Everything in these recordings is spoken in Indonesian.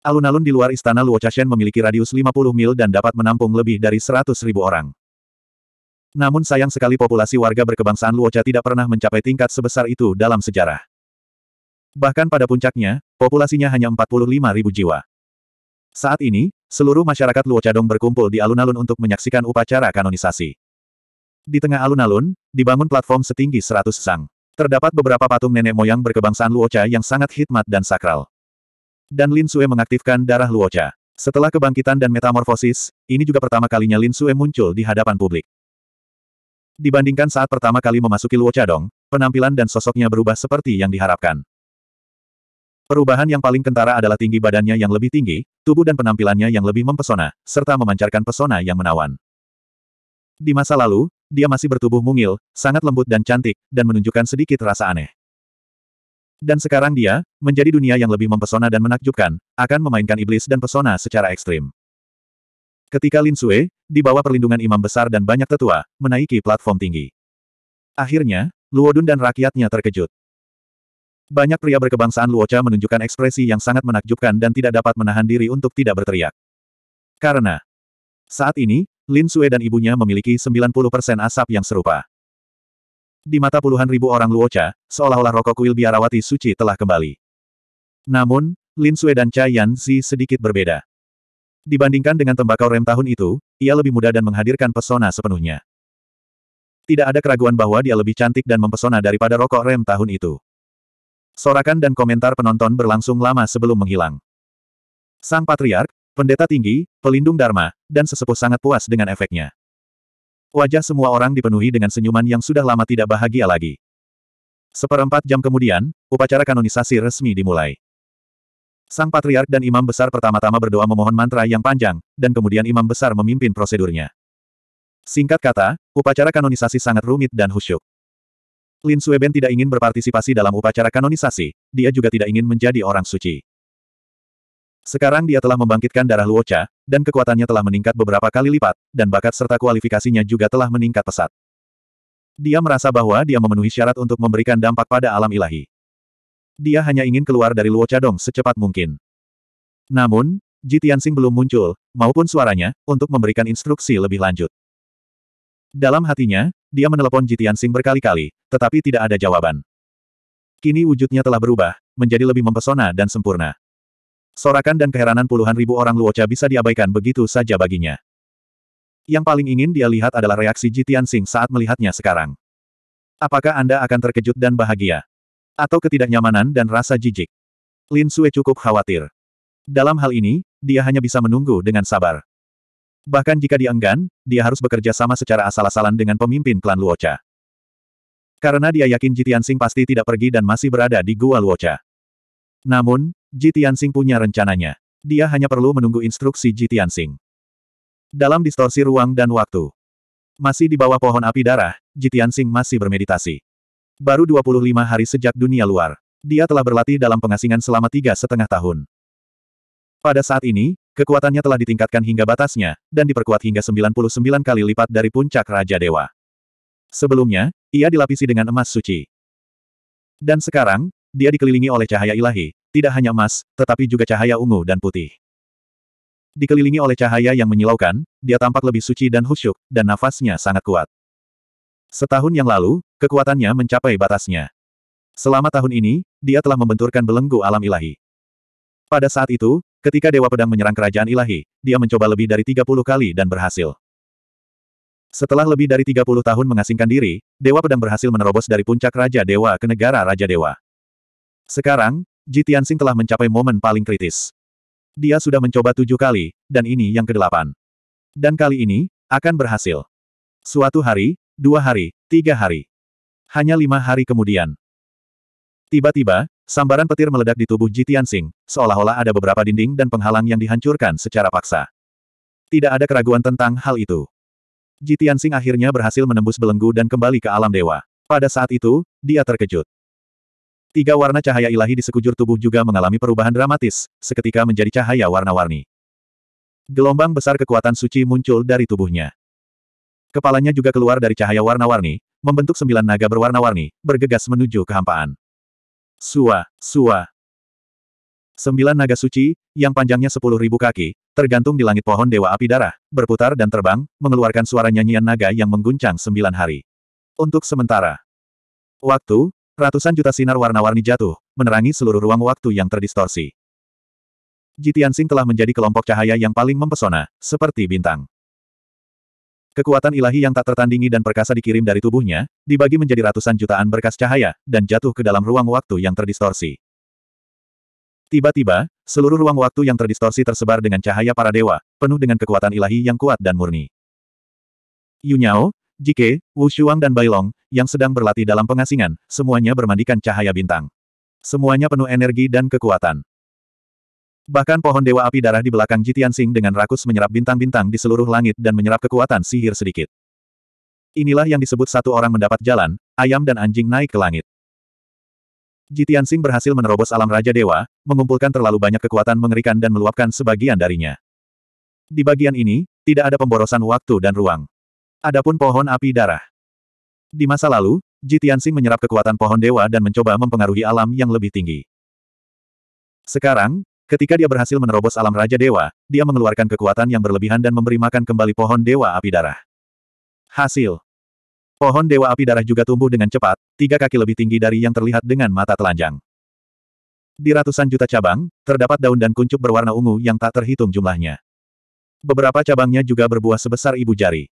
Alun-alun di luar istana Luochashen memiliki radius 50 mil dan dapat menampung lebih dari 100 orang. Namun sayang sekali populasi warga berkebangsaan Luocha tidak pernah mencapai tingkat sebesar itu dalam sejarah. Bahkan pada puncaknya, populasinya hanya 45 ribu jiwa. Saat ini, seluruh masyarakat Luochadong berkumpul di alun-alun untuk menyaksikan upacara kanonisasi. Di tengah alun-alun, dibangun platform setinggi 100 sang. Terdapat beberapa patung nenek moyang berkebangsaan Luocha yang sangat hikmat dan sakral. Dan Lin Sue mengaktifkan darah Luocha. Setelah kebangkitan dan metamorfosis, ini juga pertama kalinya Lin Sue muncul di hadapan publik. Dibandingkan saat pertama kali memasuki Luocha Dong, penampilan dan sosoknya berubah seperti yang diharapkan. Perubahan yang paling kentara adalah tinggi badannya yang lebih tinggi, tubuh dan penampilannya yang lebih mempesona, serta memancarkan pesona yang menawan. Di masa lalu, dia masih bertubuh mungil, sangat lembut dan cantik, dan menunjukkan sedikit rasa aneh. Dan sekarang dia, menjadi dunia yang lebih mempesona dan menakjubkan, akan memainkan iblis dan pesona secara ekstrim. Ketika Lin Sue, di bawah perlindungan imam besar dan banyak tetua, menaiki platform tinggi. Akhirnya, Luodun dan rakyatnya terkejut. Banyak pria berkebangsaan Luocha menunjukkan ekspresi yang sangat menakjubkan dan tidak dapat menahan diri untuk tidak berteriak. Karena saat ini, Lin Sue dan ibunya memiliki 90% asap yang serupa. Di mata puluhan ribu orang Luocha, seolah-olah rokok kuil biarawati suci telah kembali. Namun, Lin Sui dan Cha Zi sedikit berbeda. Dibandingkan dengan tembakau rem tahun itu, ia lebih muda dan menghadirkan pesona sepenuhnya. Tidak ada keraguan bahwa dia lebih cantik dan mempesona daripada rokok rem tahun itu. Sorakan dan komentar penonton berlangsung lama sebelum menghilang. Sang Patriark, pendeta tinggi, pelindung Dharma, dan sesepuh sangat puas dengan efeknya. Wajah semua orang dipenuhi dengan senyuman yang sudah lama tidak bahagia lagi. Seperempat jam kemudian, upacara kanonisasi resmi dimulai. Sang Patriark dan Imam Besar pertama-tama berdoa memohon mantra yang panjang, dan kemudian Imam Besar memimpin prosedurnya. Singkat kata, upacara kanonisasi sangat rumit dan khusyuk. Lin Sueben tidak ingin berpartisipasi dalam upacara kanonisasi, dia juga tidak ingin menjadi orang suci. Sekarang dia telah membangkitkan darah Luocha, dan kekuatannya telah meningkat beberapa kali lipat, dan bakat serta kualifikasinya juga telah meningkat pesat. Dia merasa bahwa dia memenuhi syarat untuk memberikan dampak pada alam ilahi. Dia hanya ingin keluar dari Luocha Dong secepat mungkin. Namun, Ji Tianxing belum muncul, maupun suaranya, untuk memberikan instruksi lebih lanjut. Dalam hatinya, dia menelepon Ji Tianxing berkali-kali, tetapi tidak ada jawaban. Kini wujudnya telah berubah, menjadi lebih mempesona dan sempurna. Sorakan dan keheranan puluhan ribu orang Luocha bisa diabaikan begitu saja baginya. Yang paling ingin dia lihat adalah reaksi Jitian Sing saat melihatnya sekarang. Apakah Anda akan terkejut dan bahagia? Atau ketidaknyamanan dan rasa jijik? Lin Sue cukup khawatir. Dalam hal ini, dia hanya bisa menunggu dengan sabar. Bahkan jika dia dia harus bekerja sama secara asal-asalan dengan pemimpin klan Luocha. Karena dia yakin Jitian Sing pasti tidak pergi dan masih berada di Gua Luocha. Namun, Ji Tianxing punya rencananya. Dia hanya perlu menunggu instruksi Ji Tianxing. Dalam distorsi ruang dan waktu. Masih di bawah pohon api darah, Ji Tianxing masih bermeditasi. Baru 25 hari sejak dunia luar. Dia telah berlatih dalam pengasingan selama tiga setengah tahun. Pada saat ini, kekuatannya telah ditingkatkan hingga batasnya, dan diperkuat hingga 99 kali lipat dari puncak Raja Dewa. Sebelumnya, ia dilapisi dengan emas suci. Dan sekarang, dia dikelilingi oleh cahaya ilahi, tidak hanya emas, tetapi juga cahaya ungu dan putih. Dikelilingi oleh cahaya yang menyilaukan, dia tampak lebih suci dan khusyuk, dan nafasnya sangat kuat. Setahun yang lalu, kekuatannya mencapai batasnya. Selama tahun ini, dia telah membenturkan belenggu alam ilahi. Pada saat itu, ketika Dewa Pedang menyerang kerajaan ilahi, dia mencoba lebih dari 30 kali dan berhasil. Setelah lebih dari 30 tahun mengasingkan diri, Dewa Pedang berhasil menerobos dari puncak Raja Dewa ke negara Raja Dewa. Sekarang, Ji Tianxing telah mencapai momen paling kritis. Dia sudah mencoba tujuh kali, dan ini yang kedelapan. Dan kali ini, akan berhasil. Suatu hari, dua hari, tiga hari. Hanya lima hari kemudian. Tiba-tiba, sambaran petir meledak di tubuh Ji Tianxing, seolah-olah ada beberapa dinding dan penghalang yang dihancurkan secara paksa. Tidak ada keraguan tentang hal itu. Ji Tianxing akhirnya berhasil menembus belenggu dan kembali ke alam dewa. Pada saat itu, dia terkejut. Tiga warna cahaya ilahi di sekujur tubuh juga mengalami perubahan dramatis, seketika menjadi cahaya warna-warni. Gelombang besar kekuatan suci muncul dari tubuhnya. Kepalanya juga keluar dari cahaya warna-warni, membentuk sembilan naga berwarna-warni, bergegas menuju kehampaan. Sua, sua. Sembilan naga suci, yang panjangnya sepuluh ribu kaki, tergantung di langit pohon Dewa Api Darah, berputar dan terbang, mengeluarkan suara nyanyian naga yang mengguncang sembilan hari. Untuk sementara, Waktu, Ratusan juta sinar warna-warni jatuh, menerangi seluruh ruang waktu yang terdistorsi. Jitiansing telah menjadi kelompok cahaya yang paling mempesona, seperti bintang. Kekuatan ilahi yang tak tertandingi dan perkasa dikirim dari tubuhnya, dibagi menjadi ratusan jutaan berkas cahaya, dan jatuh ke dalam ruang waktu yang terdistorsi. Tiba-tiba, seluruh ruang waktu yang terdistorsi tersebar dengan cahaya para dewa, penuh dengan kekuatan ilahi yang kuat dan murni. Yunyao, Jike, Wu Shuang dan Bailong, yang sedang berlatih dalam pengasingan, semuanya bermandikan cahaya bintang. Semuanya penuh energi dan kekuatan. Bahkan pohon dewa api darah di belakang Jitian Sing dengan rakus menyerap bintang-bintang di seluruh langit dan menyerap kekuatan sihir sedikit. Inilah yang disebut satu orang mendapat jalan, ayam dan anjing naik ke langit. Jitian Sing berhasil menerobos alam Raja Dewa, mengumpulkan terlalu banyak kekuatan mengerikan dan meluapkan sebagian darinya. Di bagian ini, tidak ada pemborosan waktu dan ruang. Adapun pohon api darah. Di masa lalu, Ji Tianxing menyerap kekuatan pohon dewa dan mencoba mempengaruhi alam yang lebih tinggi. Sekarang, ketika dia berhasil menerobos alam Raja Dewa, dia mengeluarkan kekuatan yang berlebihan dan memberi makan kembali pohon dewa api darah. Hasil. Pohon dewa api darah juga tumbuh dengan cepat, tiga kaki lebih tinggi dari yang terlihat dengan mata telanjang. Di ratusan juta cabang, terdapat daun dan kuncup berwarna ungu yang tak terhitung jumlahnya. Beberapa cabangnya juga berbuah sebesar ibu jari.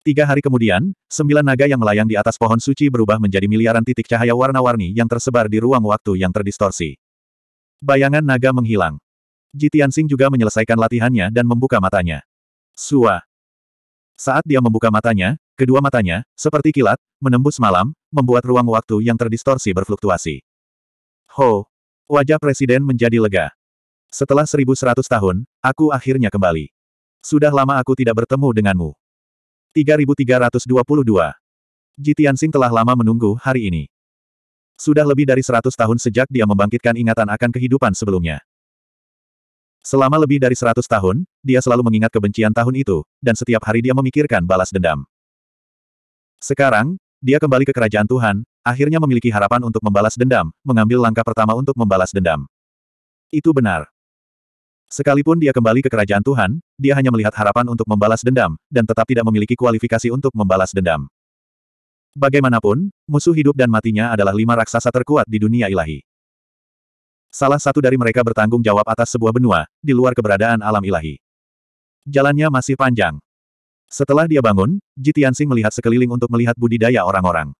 Tiga hari kemudian, sembilan naga yang melayang di atas pohon suci berubah menjadi miliaran titik cahaya warna-warni yang tersebar di ruang waktu yang terdistorsi. Bayangan naga menghilang. Tianxing juga menyelesaikan latihannya dan membuka matanya. Sua. Saat dia membuka matanya, kedua matanya, seperti kilat, menembus malam, membuat ruang waktu yang terdistorsi berfluktuasi. Ho! Wajah presiden menjadi lega. Setelah 1100 tahun, aku akhirnya kembali. Sudah lama aku tidak bertemu denganmu. 3322. Jitiansing telah lama menunggu hari ini. Sudah lebih dari 100 tahun sejak dia membangkitkan ingatan akan kehidupan sebelumnya. Selama lebih dari 100 tahun, dia selalu mengingat kebencian tahun itu, dan setiap hari dia memikirkan balas dendam. Sekarang, dia kembali ke kerajaan Tuhan, akhirnya memiliki harapan untuk membalas dendam, mengambil langkah pertama untuk membalas dendam. Itu benar. Sekalipun dia kembali ke kerajaan Tuhan, dia hanya melihat harapan untuk membalas dendam, dan tetap tidak memiliki kualifikasi untuk membalas dendam. Bagaimanapun, musuh hidup dan matinya adalah lima raksasa terkuat di dunia ilahi. Salah satu dari mereka bertanggung jawab atas sebuah benua, di luar keberadaan alam ilahi. Jalannya masih panjang. Setelah dia bangun, Jitiansing melihat sekeliling untuk melihat budidaya orang-orang.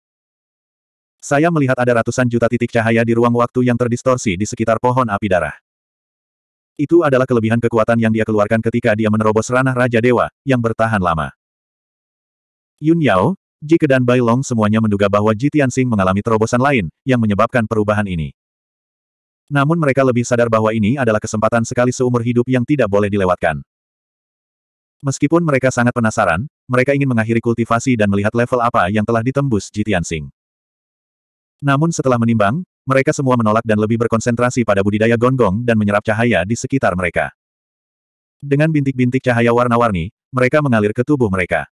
Saya melihat ada ratusan juta titik cahaya di ruang waktu yang terdistorsi di sekitar pohon api darah. Itu adalah kelebihan kekuatan yang dia keluarkan ketika dia menerobos ranah Raja Dewa, yang bertahan lama. Yun Yao, Jike dan Bai Long semuanya menduga bahwa Ji Tianxing mengalami terobosan lain, yang menyebabkan perubahan ini. Namun mereka lebih sadar bahwa ini adalah kesempatan sekali seumur hidup yang tidak boleh dilewatkan. Meskipun mereka sangat penasaran, mereka ingin mengakhiri kultivasi dan melihat level apa yang telah ditembus Ji Tianxing. Namun setelah menimbang, mereka semua menolak dan lebih berkonsentrasi pada budidaya gonggong dan menyerap cahaya di sekitar mereka. Dengan bintik-bintik cahaya warna-warni, mereka mengalir ke tubuh mereka.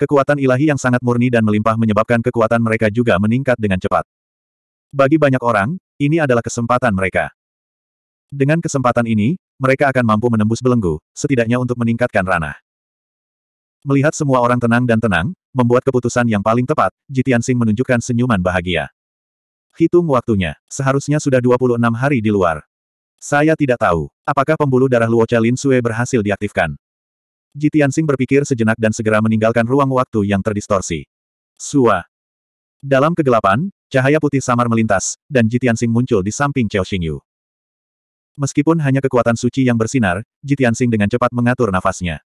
Kekuatan ilahi yang sangat murni dan melimpah menyebabkan kekuatan mereka juga meningkat dengan cepat. Bagi banyak orang, ini adalah kesempatan mereka. Dengan kesempatan ini, mereka akan mampu menembus belenggu, setidaknya untuk meningkatkan ranah. Melihat semua orang tenang dan tenang, membuat keputusan yang paling tepat, Jitian Sing menunjukkan senyuman bahagia. Hitung waktunya, seharusnya sudah 26 hari di luar. Saya tidak tahu, apakah pembuluh darah Luo Chalin Sue berhasil diaktifkan. Jitiansing berpikir sejenak dan segera meninggalkan ruang waktu yang terdistorsi. Sua. Dalam kegelapan, cahaya putih samar melintas, dan Jitiansing muncul di samping Chao Xingyu. Meskipun hanya kekuatan suci yang bersinar, Jitiansing dengan cepat mengatur nafasnya.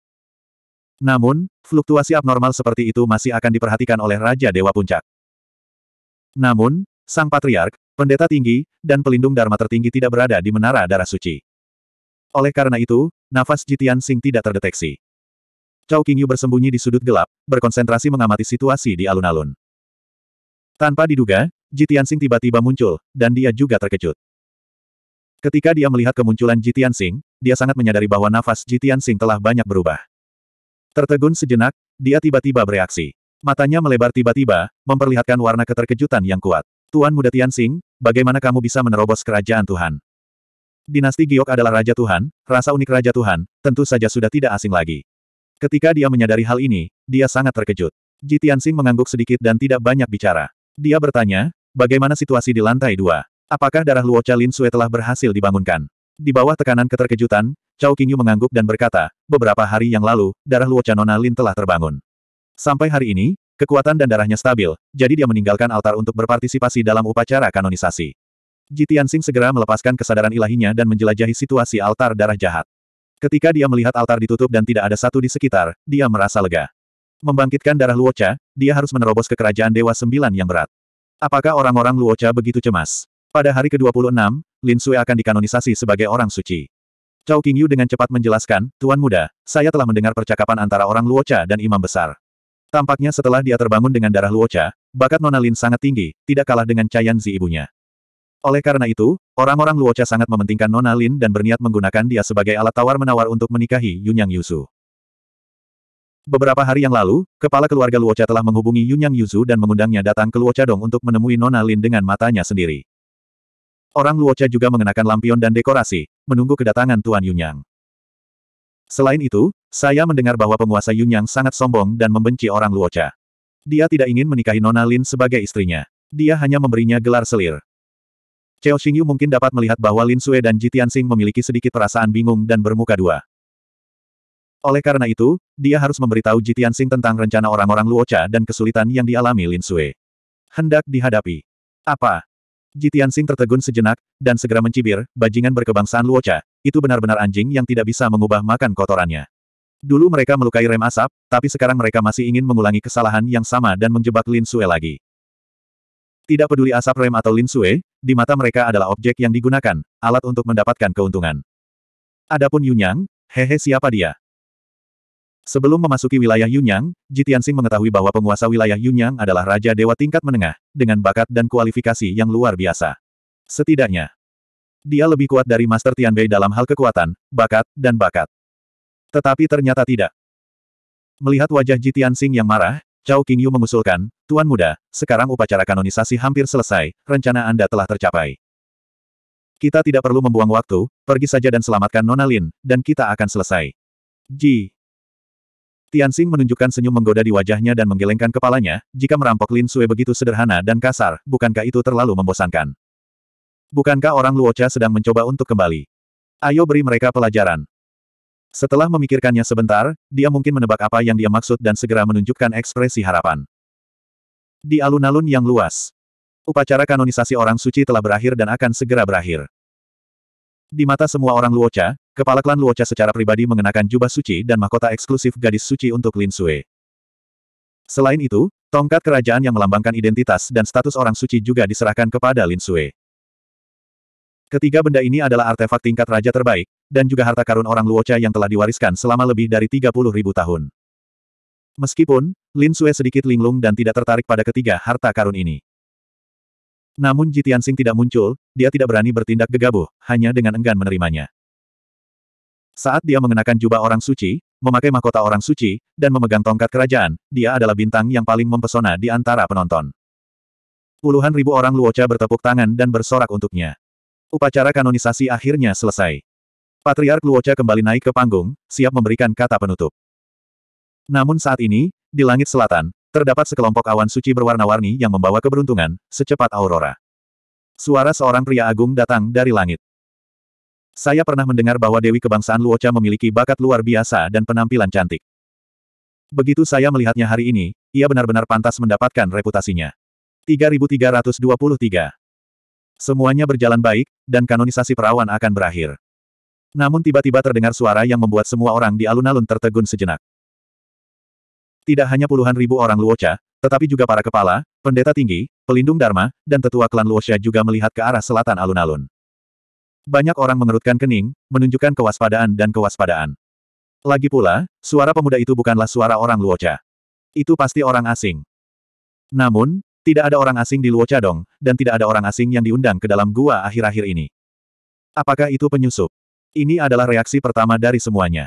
Namun, fluktuasi abnormal seperti itu masih akan diperhatikan oleh Raja Dewa Puncak. Namun, Sang Patriark, Pendeta Tinggi, dan Pelindung Dharma Tertinggi tidak berada di Menara Darah Suci. Oleh karena itu, nafas Jitian Sing tidak terdeteksi. Cao Qingyu bersembunyi di sudut gelap, berkonsentrasi mengamati situasi di alun-alun. Tanpa diduga, Jitian Sing tiba-tiba muncul, dan dia juga terkejut. Ketika dia melihat kemunculan Jitian Sing, dia sangat menyadari bahwa nafas Jitian Sing telah banyak berubah. Tertegun sejenak, dia tiba-tiba bereaksi. Matanya melebar tiba-tiba, memperlihatkan warna keterkejutan yang kuat. Tuan Muda Tianxing, bagaimana kamu bisa menerobos kerajaan Tuhan? Dinasti Giok adalah Raja Tuhan, rasa unik Raja Tuhan, tentu saja sudah tidak asing lagi. Ketika dia menyadari hal ini, dia sangat terkejut. Ji Tianxing mengangguk sedikit dan tidak banyak bicara. Dia bertanya, bagaimana situasi di lantai dua? Apakah darah Luo Cha Sue telah berhasil dibangunkan? Di bawah tekanan keterkejutan, Chao Qingyu mengangguk dan berkata, beberapa hari yang lalu, darah Luo Cha Lin telah terbangun. Sampai hari ini, Kekuatan dan darahnya stabil, jadi dia meninggalkan altar untuk berpartisipasi dalam upacara kanonisasi. Ji Tianxing segera melepaskan kesadaran ilahinya dan menjelajahi situasi altar darah jahat. Ketika dia melihat altar ditutup dan tidak ada satu di sekitar, dia merasa lega. Membangkitkan darah Luocha, dia harus menerobos ke kerajaan Dewa Sembilan yang berat. Apakah orang-orang Luocha begitu cemas? Pada hari ke-26, Lin Sui akan dikanonisasi sebagai orang suci. Cao Qingyu dengan cepat menjelaskan, Tuan Muda, saya telah mendengar percakapan antara orang Luocha dan Imam Besar. Tampaknya setelah dia terbangun dengan darah Luocha, bakat Nona Lin sangat tinggi, tidak kalah dengan Cayan Zi ibunya. Oleh karena itu, orang-orang Luocha sangat mementingkan Nona Lin dan berniat menggunakan dia sebagai alat tawar-menawar untuk menikahi Yunyang Yuzu. Beberapa hari yang lalu, kepala keluarga Luocha telah menghubungi Yunyang Yuzu dan mengundangnya datang ke Luocha Dong untuk menemui Nona Lin dengan matanya sendiri. Orang Luocha juga mengenakan lampion dan dekorasi, menunggu kedatangan Tuan Yunyang. Selain itu, saya mendengar bahwa penguasa Yunyang sangat sombong dan membenci orang Luocha. Dia tidak ingin menikahi Nona Lin sebagai istrinya. Dia hanya memberinya gelar selir. Cheo Xingyu mungkin dapat melihat bahwa Lin Sue dan Ji Tianxing memiliki sedikit perasaan bingung dan bermuka dua. Oleh karena itu, dia harus memberitahu Ji Tianxing tentang rencana orang-orang Luocha dan kesulitan yang dialami Lin Sue. Hendak dihadapi. Apa? Jitian Tianxing tertegun sejenak, dan segera mencibir, bajingan berkebangsaan Luocha, itu benar-benar anjing yang tidak bisa mengubah makan kotorannya. Dulu mereka melukai rem asap, tapi sekarang mereka masih ingin mengulangi kesalahan yang sama dan menjebak Lin Sue lagi. Tidak peduli asap rem atau Lin Sue, di mata mereka adalah objek yang digunakan, alat untuk mendapatkan keuntungan. Adapun Yunyang, hehe siapa dia? Sebelum memasuki wilayah Yunyang, Jitiansing mengetahui bahwa penguasa wilayah Yunyang adalah Raja Dewa tingkat menengah, dengan bakat dan kualifikasi yang luar biasa. Setidaknya, dia lebih kuat dari Master Tianbei dalam hal kekuatan, bakat, dan bakat. Tetapi ternyata tidak. Melihat wajah Jitiansing yang marah, Cao Qingyu mengusulkan, Tuan Muda, sekarang upacara kanonisasi hampir selesai, rencana Anda telah tercapai. Kita tidak perlu membuang waktu, pergi saja dan selamatkan Nona Lin, dan kita akan selesai. Ji, Xing menunjukkan senyum menggoda di wajahnya dan menggelengkan kepalanya, jika merampok Lin Sue begitu sederhana dan kasar, bukankah itu terlalu membosankan? Bukankah orang Luocha sedang mencoba untuk kembali? Ayo beri mereka pelajaran. Setelah memikirkannya sebentar, dia mungkin menebak apa yang dia maksud dan segera menunjukkan ekspresi harapan. Di alun-alun yang luas, upacara kanonisasi orang suci telah berakhir dan akan segera berakhir. Di mata semua orang Luocha, kepala klan Luocha secara pribadi mengenakan jubah suci dan mahkota eksklusif gadis suci untuk Lin Sue. Selain itu, tongkat kerajaan yang melambangkan identitas dan status orang suci juga diserahkan kepada Lin Sue. Ketiga benda ini adalah artefak tingkat raja terbaik, dan juga harta karun orang Luocha yang telah diwariskan selama lebih dari 30 ribu tahun. Meskipun, Lin Sue sedikit linglung dan tidak tertarik pada ketiga harta karun ini. Namun Ji Tianxing tidak muncul, dia tidak berani bertindak gegabah, hanya dengan enggan menerimanya. Saat dia mengenakan jubah orang suci, memakai mahkota orang suci, dan memegang tongkat kerajaan, dia adalah bintang yang paling mempesona di antara penonton. Puluhan ribu orang Luocha bertepuk tangan dan bersorak untuknya. Upacara kanonisasi akhirnya selesai. Patriark Luocha kembali naik ke panggung, siap memberikan kata penutup. Namun saat ini, di langit selatan, Terdapat sekelompok awan suci berwarna-warni yang membawa keberuntungan, secepat aurora. Suara seorang pria agung datang dari langit. Saya pernah mendengar bahwa Dewi Kebangsaan Luocha memiliki bakat luar biasa dan penampilan cantik. Begitu saya melihatnya hari ini, ia benar-benar pantas mendapatkan reputasinya. 3323 Semuanya berjalan baik, dan kanonisasi perawan akan berakhir. Namun tiba-tiba terdengar suara yang membuat semua orang di alun-alun tertegun sejenak. Tidak hanya puluhan ribu orang Luocha, tetapi juga para kepala, pendeta tinggi, pelindung Dharma, dan tetua klan Luosha juga melihat ke arah selatan alun-alun. Banyak orang mengerutkan kening, menunjukkan kewaspadaan dan kewaspadaan. Lagi pula, suara pemuda itu bukanlah suara orang Luocha. Itu pasti orang asing. Namun, tidak ada orang asing di Luocha Dong, dan tidak ada orang asing yang diundang ke dalam gua akhir-akhir ini. Apakah itu penyusup? Ini adalah reaksi pertama dari semuanya.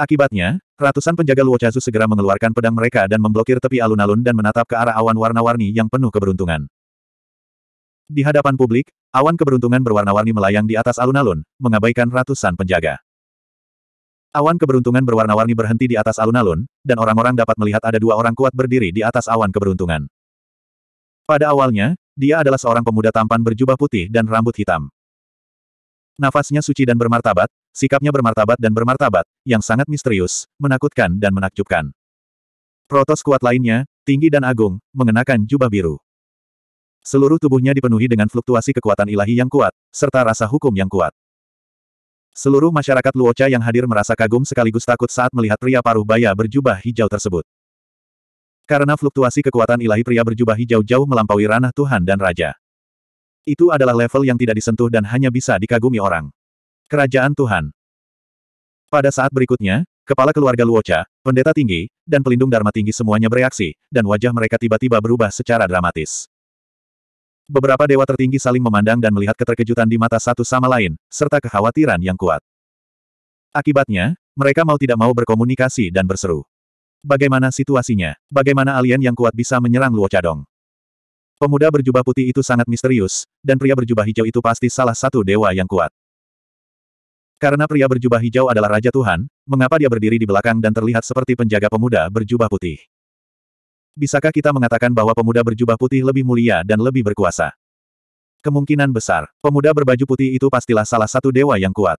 Akibatnya, ratusan penjaga Luochazu segera mengeluarkan pedang mereka dan memblokir tepi alun-alun dan menatap ke arah awan warna-warni yang penuh keberuntungan. Di hadapan publik, awan keberuntungan berwarna-warni melayang di atas alun-alun, mengabaikan ratusan penjaga. Awan keberuntungan berwarna-warni berhenti di atas alun-alun, dan orang-orang dapat melihat ada dua orang kuat berdiri di atas awan keberuntungan. Pada awalnya, dia adalah seorang pemuda tampan berjubah putih dan rambut hitam. Nafasnya suci dan bermartabat, Sikapnya bermartabat dan bermartabat, yang sangat misterius, menakutkan dan menakjubkan. Protos kuat lainnya, tinggi dan agung, mengenakan jubah biru. Seluruh tubuhnya dipenuhi dengan fluktuasi kekuatan ilahi yang kuat, serta rasa hukum yang kuat. Seluruh masyarakat Luocha yang hadir merasa kagum sekaligus takut saat melihat pria paruh baya berjubah hijau tersebut. Karena fluktuasi kekuatan ilahi pria berjubah hijau jauh melampaui ranah Tuhan dan Raja. Itu adalah level yang tidak disentuh dan hanya bisa dikagumi orang. Kerajaan Tuhan. Pada saat berikutnya, kepala keluarga Luocha, pendeta tinggi, dan pelindung Dharma tinggi semuanya bereaksi, dan wajah mereka tiba-tiba berubah secara dramatis. Beberapa dewa tertinggi saling memandang dan melihat keterkejutan di mata satu sama lain, serta kekhawatiran yang kuat. Akibatnya, mereka mau tidak mau berkomunikasi dan berseru. Bagaimana situasinya? Bagaimana alien yang kuat bisa menyerang Luo Cadong? Pemuda berjubah putih itu sangat misterius, dan pria berjubah hijau itu pasti salah satu dewa yang kuat. Karena pria berjubah hijau adalah Raja Tuhan, mengapa dia berdiri di belakang dan terlihat seperti penjaga pemuda berjubah putih? Bisakah kita mengatakan bahwa pemuda berjubah putih lebih mulia dan lebih berkuasa? Kemungkinan besar, pemuda berbaju putih itu pastilah salah satu dewa yang kuat.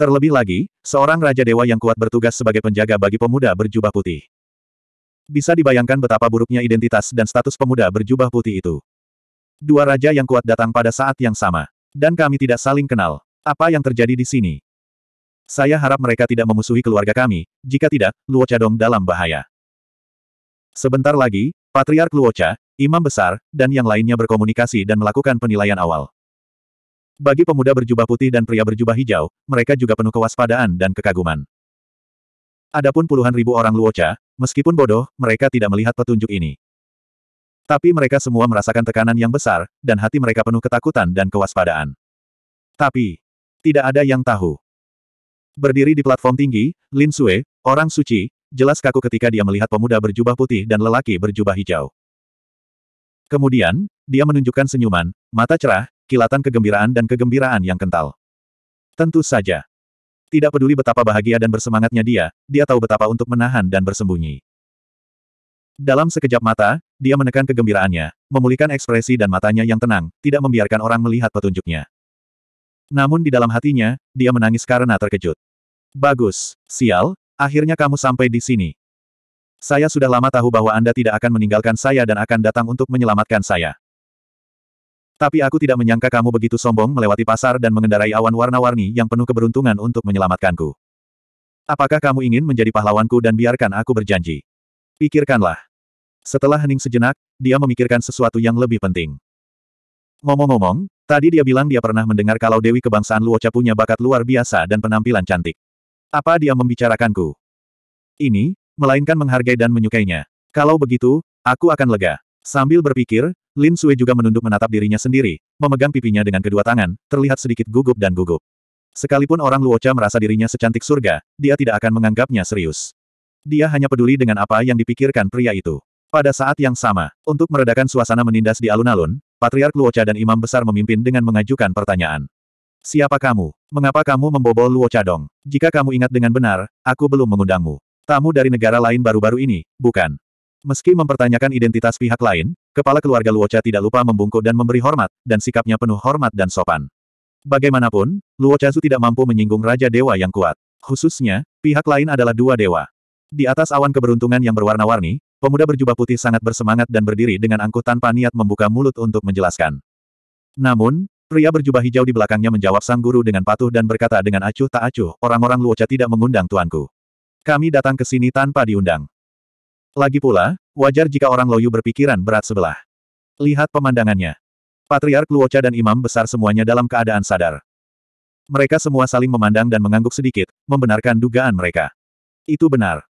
Terlebih lagi, seorang Raja Dewa yang kuat bertugas sebagai penjaga bagi pemuda berjubah putih. Bisa dibayangkan betapa buruknya identitas dan status pemuda berjubah putih itu. Dua raja yang kuat datang pada saat yang sama. Dan kami tidak saling kenal. Apa yang terjadi di sini? Saya harap mereka tidak memusuhi keluarga kami, jika tidak, Luo Cadong dalam bahaya. Sebentar lagi, Patriark Luo Cha, Imam Besar, dan yang lainnya berkomunikasi dan melakukan penilaian awal. Bagi pemuda berjubah putih dan pria berjubah hijau, mereka juga penuh kewaspadaan dan kekaguman. Adapun puluhan ribu orang Luocha, meskipun bodoh, mereka tidak melihat petunjuk ini. Tapi mereka semua merasakan tekanan yang besar, dan hati mereka penuh ketakutan dan kewaspadaan. Tapi, tidak ada yang tahu. Berdiri di platform tinggi, Lin Sue, orang suci, jelas kaku ketika dia melihat pemuda berjubah putih dan lelaki berjubah hijau. Kemudian, dia menunjukkan senyuman, mata cerah, kilatan kegembiraan dan kegembiraan yang kental. Tentu saja. Tidak peduli betapa bahagia dan bersemangatnya dia, dia tahu betapa untuk menahan dan bersembunyi. Dalam sekejap mata, dia menekan kegembiraannya, memulihkan ekspresi dan matanya yang tenang, tidak membiarkan orang melihat petunjuknya. Namun di dalam hatinya, dia menangis karena terkejut. Bagus, sial, akhirnya kamu sampai di sini. Saya sudah lama tahu bahwa Anda tidak akan meninggalkan saya dan akan datang untuk menyelamatkan saya. Tapi aku tidak menyangka kamu begitu sombong melewati pasar dan mengendarai awan warna-warni yang penuh keberuntungan untuk menyelamatkanku. Apakah kamu ingin menjadi pahlawanku dan biarkan aku berjanji? Pikirkanlah. Setelah hening sejenak, dia memikirkan sesuatu yang lebih penting. Ngomong-ngomong, tadi dia bilang dia pernah mendengar kalau Dewi Kebangsaan Luocha punya bakat luar biasa dan penampilan cantik. Apa dia membicarakanku? Ini, melainkan menghargai dan menyukainya. Kalau begitu, aku akan lega. Sambil berpikir, Lin Sui juga menunduk menatap dirinya sendiri, memegang pipinya dengan kedua tangan, terlihat sedikit gugup dan gugup. Sekalipun orang Luocha merasa dirinya secantik surga, dia tidak akan menganggapnya serius. Dia hanya peduli dengan apa yang dipikirkan pria itu. Pada saat yang sama, untuk meredakan suasana menindas di alun-alun, Patriark Luocha dan Imam Besar memimpin dengan mengajukan pertanyaan. Siapa kamu? Mengapa kamu membobol Luocha Dong? Jika kamu ingat dengan benar, aku belum mengundangmu. Tamu dari negara lain baru-baru ini, bukan? Meski mempertanyakan identitas pihak lain, kepala keluarga Luocha tidak lupa membungkuk dan memberi hormat, dan sikapnya penuh hormat dan sopan. Bagaimanapun, Zu tidak mampu menyinggung Raja Dewa yang kuat. Khususnya, pihak lain adalah dua dewa. Di atas awan keberuntungan yang berwarna-warni, Pemuda berjubah putih sangat bersemangat dan berdiri dengan angkuh tanpa niat membuka mulut untuk menjelaskan. Namun, pria berjubah hijau di belakangnya menjawab sang guru dengan patuh dan berkata dengan acuh tak acuh, orang-orang Luocha tidak mengundang tuanku. Kami datang ke sini tanpa diundang. Lagi pula, wajar jika orang Loyu berpikiran berat sebelah. Lihat pemandangannya. Patriark Luocha dan imam besar semuanya dalam keadaan sadar. Mereka semua saling memandang dan mengangguk sedikit, membenarkan dugaan mereka. Itu benar.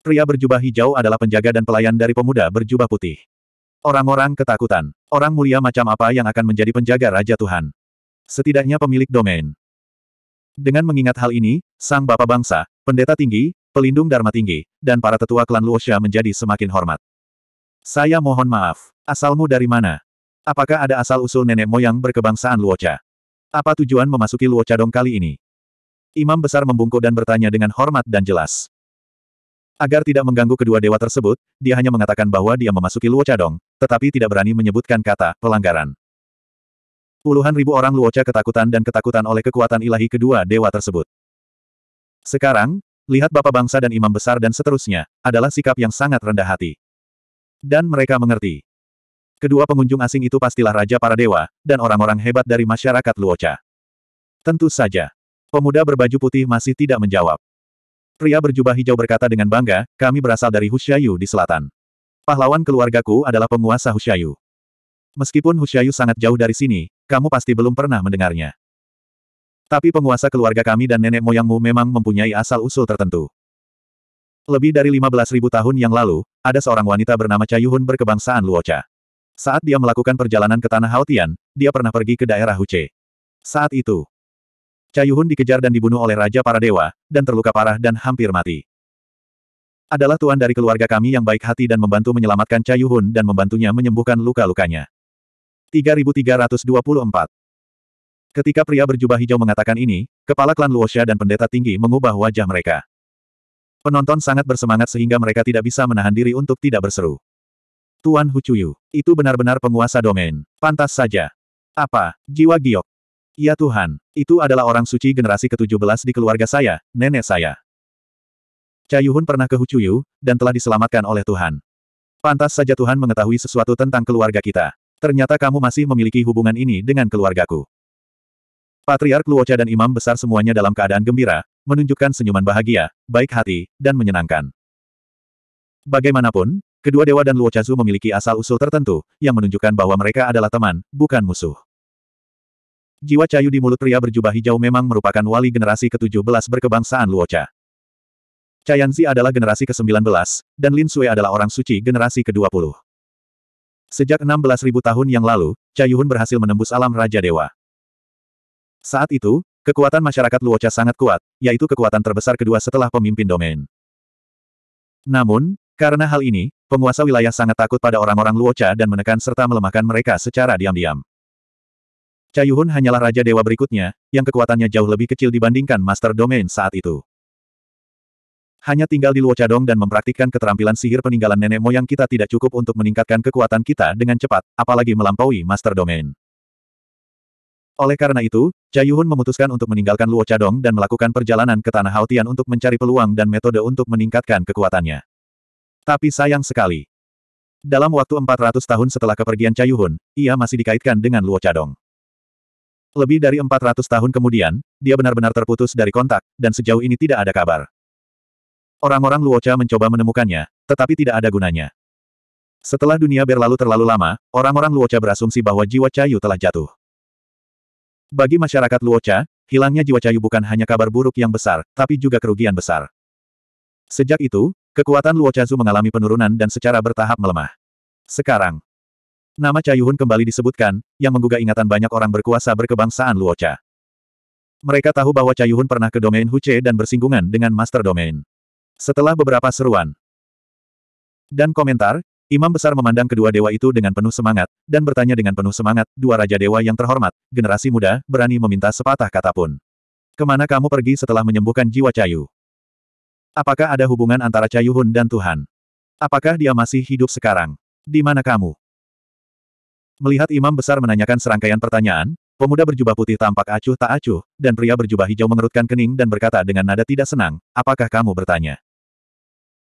Pria berjubah hijau adalah penjaga dan pelayan dari pemuda berjubah putih. Orang-orang ketakutan. Orang mulia macam apa yang akan menjadi penjaga Raja Tuhan? Setidaknya pemilik domain. Dengan mengingat hal ini, sang bapak bangsa, pendeta tinggi, pelindung Dharma tinggi, dan para tetua klan Luosha menjadi semakin hormat. Saya mohon maaf, asalmu dari mana? Apakah ada asal-usul nenek moyang berkebangsaan Luocha? Apa tujuan memasuki Luocha dong kali ini? Imam besar membungkuk dan bertanya dengan hormat dan jelas. Agar tidak mengganggu kedua dewa tersebut, dia hanya mengatakan bahwa dia memasuki Luo Cadong, tetapi tidak berani menyebutkan kata pelanggaran. Puluhan ribu orang Luocha ketakutan dan ketakutan oleh kekuatan ilahi kedua dewa tersebut. Sekarang, lihat Bapak Bangsa dan Imam Besar dan seterusnya, adalah sikap yang sangat rendah hati. Dan mereka mengerti. Kedua pengunjung asing itu pastilah Raja para Dewa, dan orang-orang hebat dari masyarakat Luocha. Tentu saja. Pemuda berbaju putih masih tidak menjawab. Pria berjubah hijau berkata dengan bangga, kami berasal dari Hushayu di selatan. Pahlawan keluargaku adalah penguasa Hushayu. Meskipun Hushayu sangat jauh dari sini, kamu pasti belum pernah mendengarnya. Tapi penguasa keluarga kami dan nenek moyangmu memang mempunyai asal-usul tertentu. Lebih dari 15.000 tahun yang lalu, ada seorang wanita bernama Chayuhun berkebangsaan Luocha. Saat dia melakukan perjalanan ke Tanah Haotian, dia pernah pergi ke daerah Huche. Saat itu, Cayuhun dikejar dan dibunuh oleh Raja para Dewa, dan terluka parah dan hampir mati. Adalah tuan dari keluarga kami yang baik hati dan membantu menyelamatkan Cayuhun dan membantunya menyembuhkan luka-lukanya. 3324 Ketika pria berjubah hijau mengatakan ini, kepala klan Luosha dan pendeta tinggi mengubah wajah mereka. Penonton sangat bersemangat sehingga mereka tidak bisa menahan diri untuk tidak berseru. Tuan Hucuyu, itu benar-benar penguasa domain. Pantas saja. Apa, jiwa giok? Ya Tuhan, itu adalah orang suci generasi ke-17 di keluarga saya, nenek saya. Cayuhun pernah ke Hucuyu, dan telah diselamatkan oleh Tuhan. Pantas saja Tuhan mengetahui sesuatu tentang keluarga kita. Ternyata kamu masih memiliki hubungan ini dengan keluargaku. Patriark Luocha dan Imam Besar semuanya dalam keadaan gembira, menunjukkan senyuman bahagia, baik hati, dan menyenangkan. Bagaimanapun, kedua dewa dan Luochazu memiliki asal-usul tertentu, yang menunjukkan bahwa mereka adalah teman, bukan musuh. Jiwa cayu di mulut pria berjubah hijau memang merupakan wali generasi ke-17 berkebangsaan Luocha. Cayanzi adalah generasi ke-19, dan Lin Sui adalah orang suci generasi ke-20. Sejak 16.000 tahun yang lalu, Cayuhun berhasil menembus alam Raja Dewa. Saat itu, kekuatan masyarakat Luocha sangat kuat, yaitu kekuatan terbesar kedua setelah pemimpin domain. Namun, karena hal ini, penguasa wilayah sangat takut pada orang-orang Luocha dan menekan serta melemahkan mereka secara diam-diam. Cayuhun hanyalah Raja Dewa berikutnya, yang kekuatannya jauh lebih kecil dibandingkan Master Domain saat itu. Hanya tinggal di Luo dan mempraktikkan keterampilan sihir peninggalan nenek moyang kita tidak cukup untuk meningkatkan kekuatan kita dengan cepat, apalagi melampaui Master Domain. Oleh karena itu, Chai memutuskan untuk meninggalkan Luo dan melakukan perjalanan ke Tanah Hautian untuk mencari peluang dan metode untuk meningkatkan kekuatannya. Tapi sayang sekali. Dalam waktu 400 tahun setelah kepergian Chai ia masih dikaitkan dengan Luo lebih dari 400 tahun kemudian, dia benar-benar terputus dari kontak, dan sejauh ini tidak ada kabar. Orang-orang Luocha mencoba menemukannya, tetapi tidak ada gunanya. Setelah dunia berlalu terlalu lama, orang-orang Luocha berasumsi bahwa jiwa Cayu telah jatuh. Bagi masyarakat Luocha, hilangnya jiwa Cayu bukan hanya kabar buruk yang besar, tapi juga kerugian besar. Sejak itu, kekuatan Luocha Zu mengalami penurunan dan secara bertahap melemah. Sekarang, Nama Chai kembali disebutkan, yang menggugah ingatan banyak orang berkuasa berkebangsaan Luocha. Mereka tahu bahwa Chai pernah ke domain Huche dan bersinggungan dengan Master Domain. Setelah beberapa seruan dan komentar, Imam Besar memandang kedua dewa itu dengan penuh semangat, dan bertanya dengan penuh semangat, dua raja dewa yang terhormat, generasi muda, berani meminta sepatah kata pun. Kemana kamu pergi setelah menyembuhkan jiwa Cayu? Apakah ada hubungan antara Cayuhun dan Tuhan? Apakah dia masih hidup sekarang? Di mana kamu? Melihat imam besar menanyakan serangkaian pertanyaan, pemuda berjubah putih tampak acuh tak acuh, dan pria berjubah hijau mengerutkan kening dan berkata dengan nada tidak senang, apakah kamu bertanya?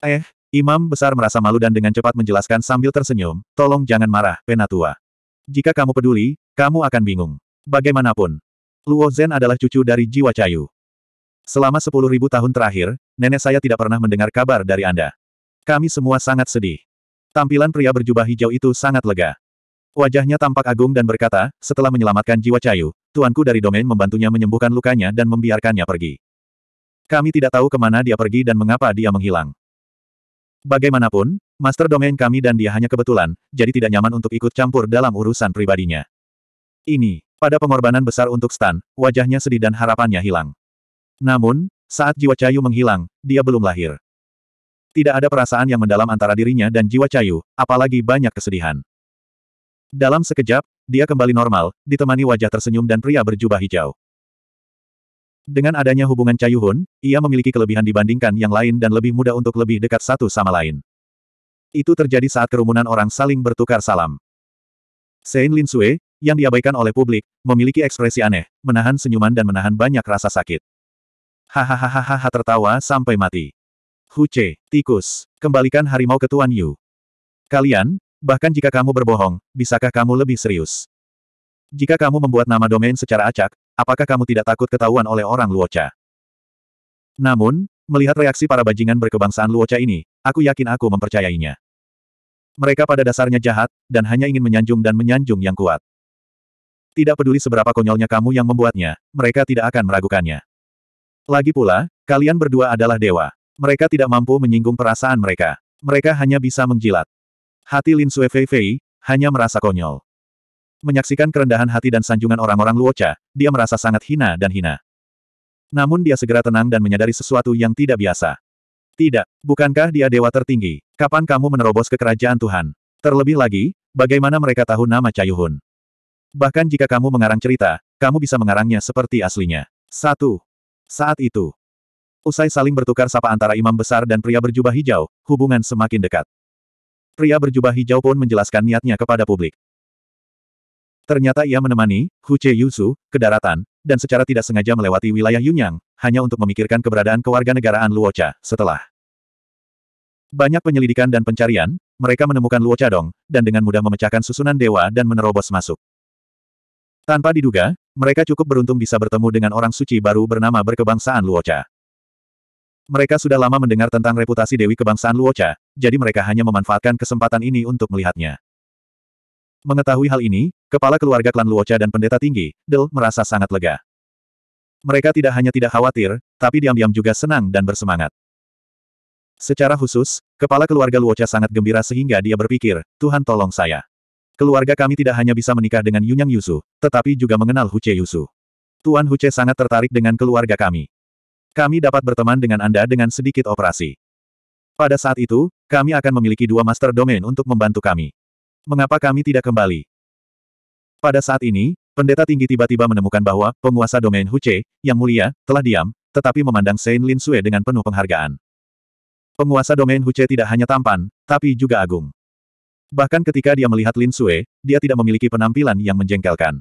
Eh, imam besar merasa malu dan dengan cepat menjelaskan sambil tersenyum, tolong jangan marah, penatua. Jika kamu peduli, kamu akan bingung. Bagaimanapun, Luo Zhen adalah cucu dari Jiwa Cayu. Selama sepuluh ribu tahun terakhir, nenek saya tidak pernah mendengar kabar dari Anda. Kami semua sangat sedih. Tampilan pria berjubah hijau itu sangat lega. Wajahnya tampak agung dan berkata, setelah menyelamatkan jiwa Cayu, tuanku dari domain membantunya menyembuhkan lukanya dan membiarkannya pergi. Kami tidak tahu kemana dia pergi dan mengapa dia menghilang. Bagaimanapun, master domain kami dan dia hanya kebetulan, jadi tidak nyaman untuk ikut campur dalam urusan pribadinya. Ini, pada pengorbanan besar untuk Stan, wajahnya sedih dan harapannya hilang. Namun, saat jiwa Cayu menghilang, dia belum lahir. Tidak ada perasaan yang mendalam antara dirinya dan jiwa Cayu, apalagi banyak kesedihan. Dalam sekejap, dia kembali normal, ditemani wajah tersenyum dan pria berjubah hijau. Dengan adanya hubungan Cayuhun, ia memiliki kelebihan dibandingkan yang lain dan lebih mudah untuk lebih dekat satu sama lain. Itu terjadi saat kerumunan orang saling bertukar salam. Sein Lin Sui, yang diabaikan oleh publik, memiliki ekspresi aneh, menahan senyuman dan menahan banyak rasa sakit. Hahaha tertawa sampai mati. Huce, tikus, kembalikan harimau ke Tuan Yu. Kalian, Bahkan jika kamu berbohong, bisakah kamu lebih serius? Jika kamu membuat nama domain secara acak, apakah kamu tidak takut ketahuan oleh orang Luocha? Namun, melihat reaksi para bajingan berkebangsaan Luocha ini, aku yakin aku mempercayainya. Mereka pada dasarnya jahat, dan hanya ingin menyanjung dan menyanjung yang kuat. Tidak peduli seberapa konyolnya kamu yang membuatnya, mereka tidak akan meragukannya. Lagi pula, kalian berdua adalah dewa. Mereka tidak mampu menyinggung perasaan mereka. Mereka hanya bisa menjilat. Hati Lin Sue Fei Fei hanya merasa konyol. Menyaksikan kerendahan hati dan sanjungan orang-orang Luocha, dia merasa sangat hina dan hina. Namun dia segera tenang dan menyadari sesuatu yang tidak biasa. Tidak, bukankah dia dewa tertinggi? Kapan kamu menerobos ke kerajaan Tuhan? Terlebih lagi, bagaimana mereka tahu nama Cayuhun? Bahkan jika kamu mengarang cerita, kamu bisa mengarangnya seperti aslinya. Satu. Saat itu. Usai saling bertukar sapa antara imam besar dan pria berjubah hijau, hubungan semakin dekat. Pria berjubah hijau pun menjelaskan niatnya kepada publik. Ternyata ia menemani Hu Che Yusu ke daratan, dan secara tidak sengaja melewati wilayah Yunyang, hanya untuk memikirkan keberadaan kewarganegaraan Luocha. Setelah banyak penyelidikan dan pencarian, mereka menemukan Luo Dong dan dengan mudah memecahkan susunan dewa dan menerobos masuk. Tanpa diduga, mereka cukup beruntung bisa bertemu dengan orang suci baru bernama berkebangsaan Luocha. Mereka sudah lama mendengar tentang reputasi Dewi Kebangsaan Luocha, jadi mereka hanya memanfaatkan kesempatan ini untuk melihatnya. Mengetahui hal ini, kepala keluarga klan Luocha dan pendeta tinggi, Del, merasa sangat lega. Mereka tidak hanya tidak khawatir, tapi diam-diam juga senang dan bersemangat. Secara khusus, kepala keluarga Luocha sangat gembira sehingga dia berpikir, Tuhan tolong saya. Keluarga kami tidak hanya bisa menikah dengan Yunyang Yusu, tetapi juga mengenal Huce Yusu. Tuan Huce sangat tertarik dengan keluarga kami. Kami dapat berteman dengan Anda dengan sedikit operasi. Pada saat itu, kami akan memiliki dua master domain untuk membantu kami. Mengapa kami tidak kembali? Pada saat ini, pendeta tinggi tiba-tiba menemukan bahwa penguasa domain Huche, yang mulia, telah diam, tetapi memandang Saint Lin Sue dengan penuh penghargaan. Penguasa domain Huche tidak hanya tampan, tapi juga agung. Bahkan ketika dia melihat Lin Sue, dia tidak memiliki penampilan yang menjengkelkan.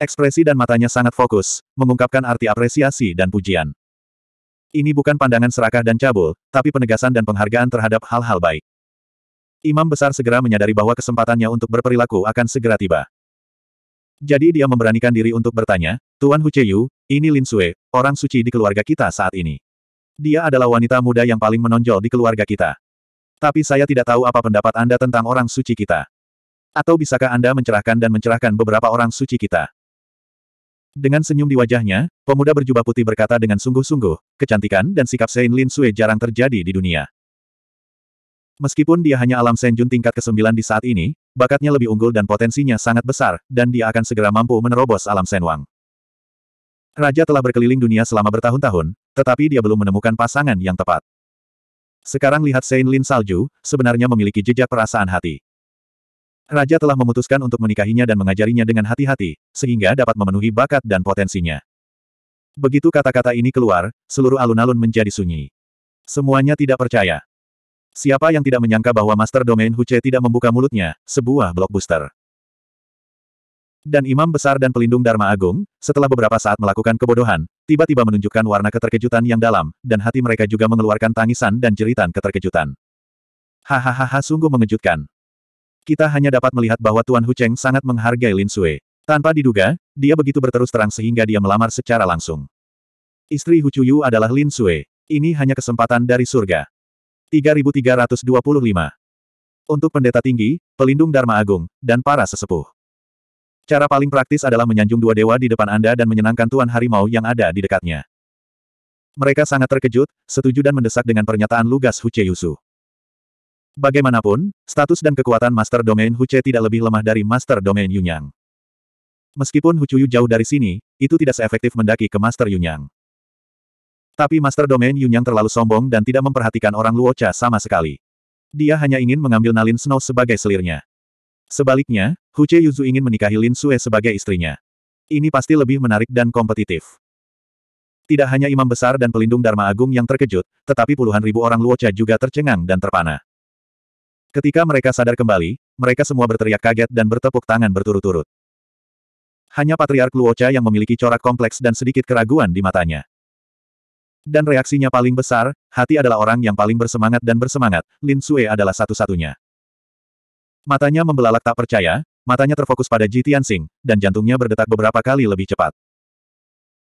Ekspresi dan matanya sangat fokus, mengungkapkan arti apresiasi dan pujian. Ini bukan pandangan serakah dan cabul, tapi penegasan dan penghargaan terhadap hal-hal baik. Imam besar segera menyadari bahwa kesempatannya untuk berperilaku akan segera tiba. Jadi dia memberanikan diri untuk bertanya, Tuan Hucheyu, ini Lin Sue, orang suci di keluarga kita saat ini. Dia adalah wanita muda yang paling menonjol di keluarga kita. Tapi saya tidak tahu apa pendapat Anda tentang orang suci kita. Atau bisakah Anda mencerahkan dan mencerahkan beberapa orang suci kita? Dengan senyum di wajahnya, pemuda berjubah putih berkata dengan sungguh-sungguh, kecantikan dan sikap Sein Lin Sui jarang terjadi di dunia. Meskipun dia hanya alam Senjun tingkat ke-9 di saat ini, bakatnya lebih unggul dan potensinya sangat besar, dan dia akan segera mampu menerobos alam Senwang. Raja telah berkeliling dunia selama bertahun-tahun, tetapi dia belum menemukan pasangan yang tepat. Sekarang lihat Sein Lin Salju, sebenarnya memiliki jejak perasaan hati. Raja telah memutuskan untuk menikahinya dan mengajarinya dengan hati-hati, sehingga dapat memenuhi bakat dan potensinya. Begitu kata-kata ini keluar, seluruh alun-alun menjadi sunyi. Semuanya tidak percaya. Siapa yang tidak menyangka bahwa Master Domain Huche tidak membuka mulutnya, sebuah blockbuster. Dan Imam Besar dan Pelindung Dharma Agung, setelah beberapa saat melakukan kebodohan, tiba-tiba menunjukkan warna keterkejutan yang dalam, dan hati mereka juga mengeluarkan tangisan dan jeritan keterkejutan. Hahaha sungguh mengejutkan kita hanya dapat melihat bahwa Tuan Hu Cheng sangat menghargai Lin Sui. Tanpa diduga, dia begitu berterus terang sehingga dia melamar secara langsung. Istri Hu Chuyu adalah Lin Sui. Ini hanya kesempatan dari surga. 3325 Untuk pendeta tinggi, pelindung Dharma Agung, dan para sesepuh. Cara paling praktis adalah menyanjung dua dewa di depan Anda dan menyenangkan Tuan Harimau yang ada di dekatnya. Mereka sangat terkejut, setuju dan mendesak dengan pernyataan lugas Hu Chuyu. Bagaimanapun, status dan kekuatan Master Domain Huche tidak lebih lemah dari Master Domain Yunyang. Meskipun Huchuyu jauh dari sini, itu tidak seefektif mendaki ke Master Yunyang. Tapi Master Domain Yunyang terlalu sombong dan tidak memperhatikan orang Luocha sama sekali. Dia hanya ingin mengambil Nalin Snow sebagai selirnya. Sebaliknya, Huche Yuzu ingin menikahi Lin Sue sebagai istrinya. Ini pasti lebih menarik dan kompetitif. Tidak hanya imam besar dan pelindung Dharma Agung yang terkejut, tetapi puluhan ribu orang Luocha juga tercengang dan terpana. Ketika mereka sadar kembali, mereka semua berteriak kaget dan bertepuk tangan berturut-turut. Hanya Patriark Luocha yang memiliki corak kompleks dan sedikit keraguan di matanya. Dan reaksinya paling besar, hati adalah orang yang paling bersemangat dan bersemangat, Lin Sue adalah satu-satunya. Matanya membelalak tak percaya, matanya terfokus pada Ji Tianxing, dan jantungnya berdetak beberapa kali lebih cepat.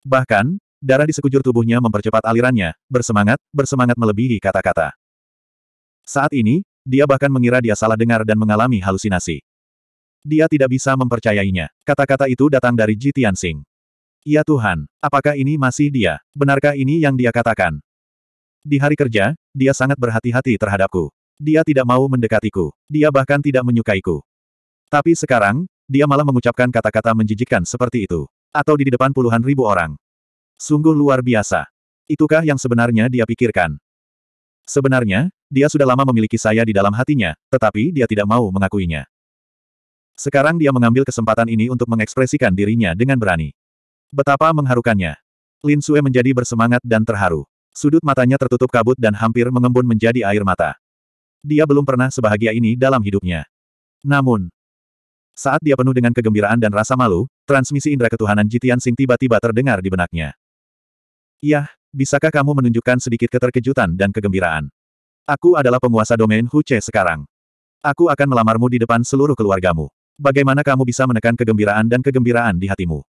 Bahkan, darah di sekujur tubuhnya mempercepat alirannya, bersemangat, bersemangat melebihi kata-kata. Saat ini, dia bahkan mengira dia salah dengar dan mengalami halusinasi. Dia tidak bisa mempercayainya. Kata-kata itu datang dari Ji Tianxing. Ya Tuhan, apakah ini masih dia? Benarkah ini yang dia katakan? Di hari kerja, dia sangat berhati-hati terhadapku. Dia tidak mau mendekatiku. Dia bahkan tidak menyukaiku. Tapi sekarang, dia malah mengucapkan kata-kata menjijikkan seperti itu. Atau di depan puluhan ribu orang. Sungguh luar biasa. Itukah yang sebenarnya dia pikirkan? Sebenarnya, dia sudah lama memiliki saya di dalam hatinya, tetapi dia tidak mau mengakuinya. Sekarang dia mengambil kesempatan ini untuk mengekspresikan dirinya dengan berani. Betapa mengharukannya. Lin Sue menjadi bersemangat dan terharu. Sudut matanya tertutup kabut dan hampir mengembun menjadi air mata. Dia belum pernah sebahagia ini dalam hidupnya. Namun, saat dia penuh dengan kegembiraan dan rasa malu, transmisi indera ketuhanan Jitian Sing tiba-tiba terdengar di benaknya. Yah, bisakah kamu menunjukkan sedikit keterkejutan dan kegembiraan? Aku adalah penguasa domain Huche sekarang. Aku akan melamarmu di depan seluruh keluargamu. Bagaimana kamu bisa menekan kegembiraan dan kegembiraan di hatimu?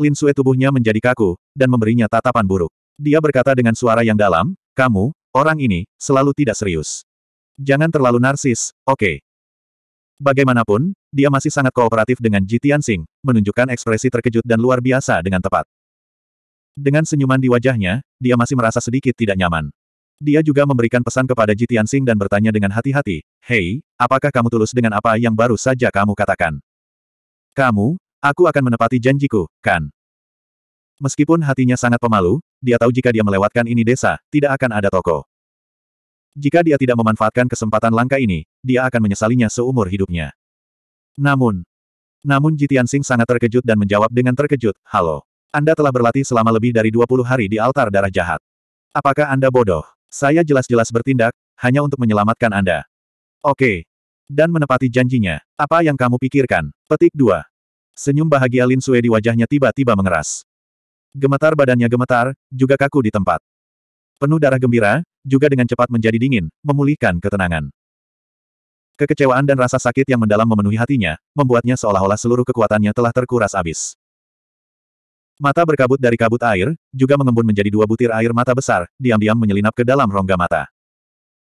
Lin Sue tubuhnya menjadi kaku, dan memberinya tatapan buruk. Dia berkata dengan suara yang dalam, kamu, orang ini, selalu tidak serius. Jangan terlalu narsis, oke. Okay. Bagaimanapun, dia masih sangat kooperatif dengan Ji Tianxing, menunjukkan ekspresi terkejut dan luar biasa dengan tepat. Dengan senyuman di wajahnya, dia masih merasa sedikit tidak nyaman. Dia juga memberikan pesan kepada Ji Tianxing dan bertanya dengan hati-hati, Hei, apakah kamu tulus dengan apa yang baru saja kamu katakan? Kamu, aku akan menepati janjiku, kan? Meskipun hatinya sangat pemalu, dia tahu jika dia melewatkan ini desa, tidak akan ada toko. Jika dia tidak memanfaatkan kesempatan langka ini, dia akan menyesalinya seumur hidupnya. Namun, namun Jitian Sing sangat terkejut dan menjawab dengan terkejut, Halo, Anda telah berlatih selama lebih dari 20 hari di altar darah jahat. Apakah Anda bodoh? Saya jelas-jelas bertindak, hanya untuk menyelamatkan Anda. Oke. Dan menepati janjinya. Apa yang kamu pikirkan? Petik 2. Senyum bahagia Lin Sue di wajahnya tiba-tiba mengeras. Gemetar badannya gemetar, juga kaku di tempat. Penuh darah gembira, juga dengan cepat menjadi dingin, memulihkan ketenangan. Kekecewaan dan rasa sakit yang mendalam memenuhi hatinya, membuatnya seolah-olah seluruh kekuatannya telah terkuras abis. Mata berkabut dari kabut air, juga mengembun menjadi dua butir air mata besar, diam-diam menyelinap ke dalam rongga mata.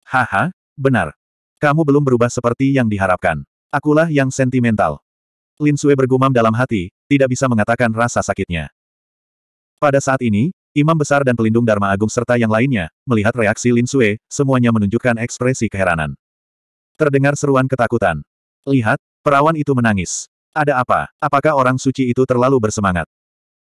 Haha, benar. Kamu belum berubah seperti yang diharapkan. Akulah yang sentimental. Lin Sue bergumam dalam hati, tidak bisa mengatakan rasa sakitnya. Pada saat ini, Imam Besar dan Pelindung Dharma Agung serta yang lainnya, melihat reaksi Lin Sue, semuanya menunjukkan ekspresi keheranan. Terdengar seruan ketakutan. Lihat, perawan itu menangis. Ada apa? Apakah orang suci itu terlalu bersemangat?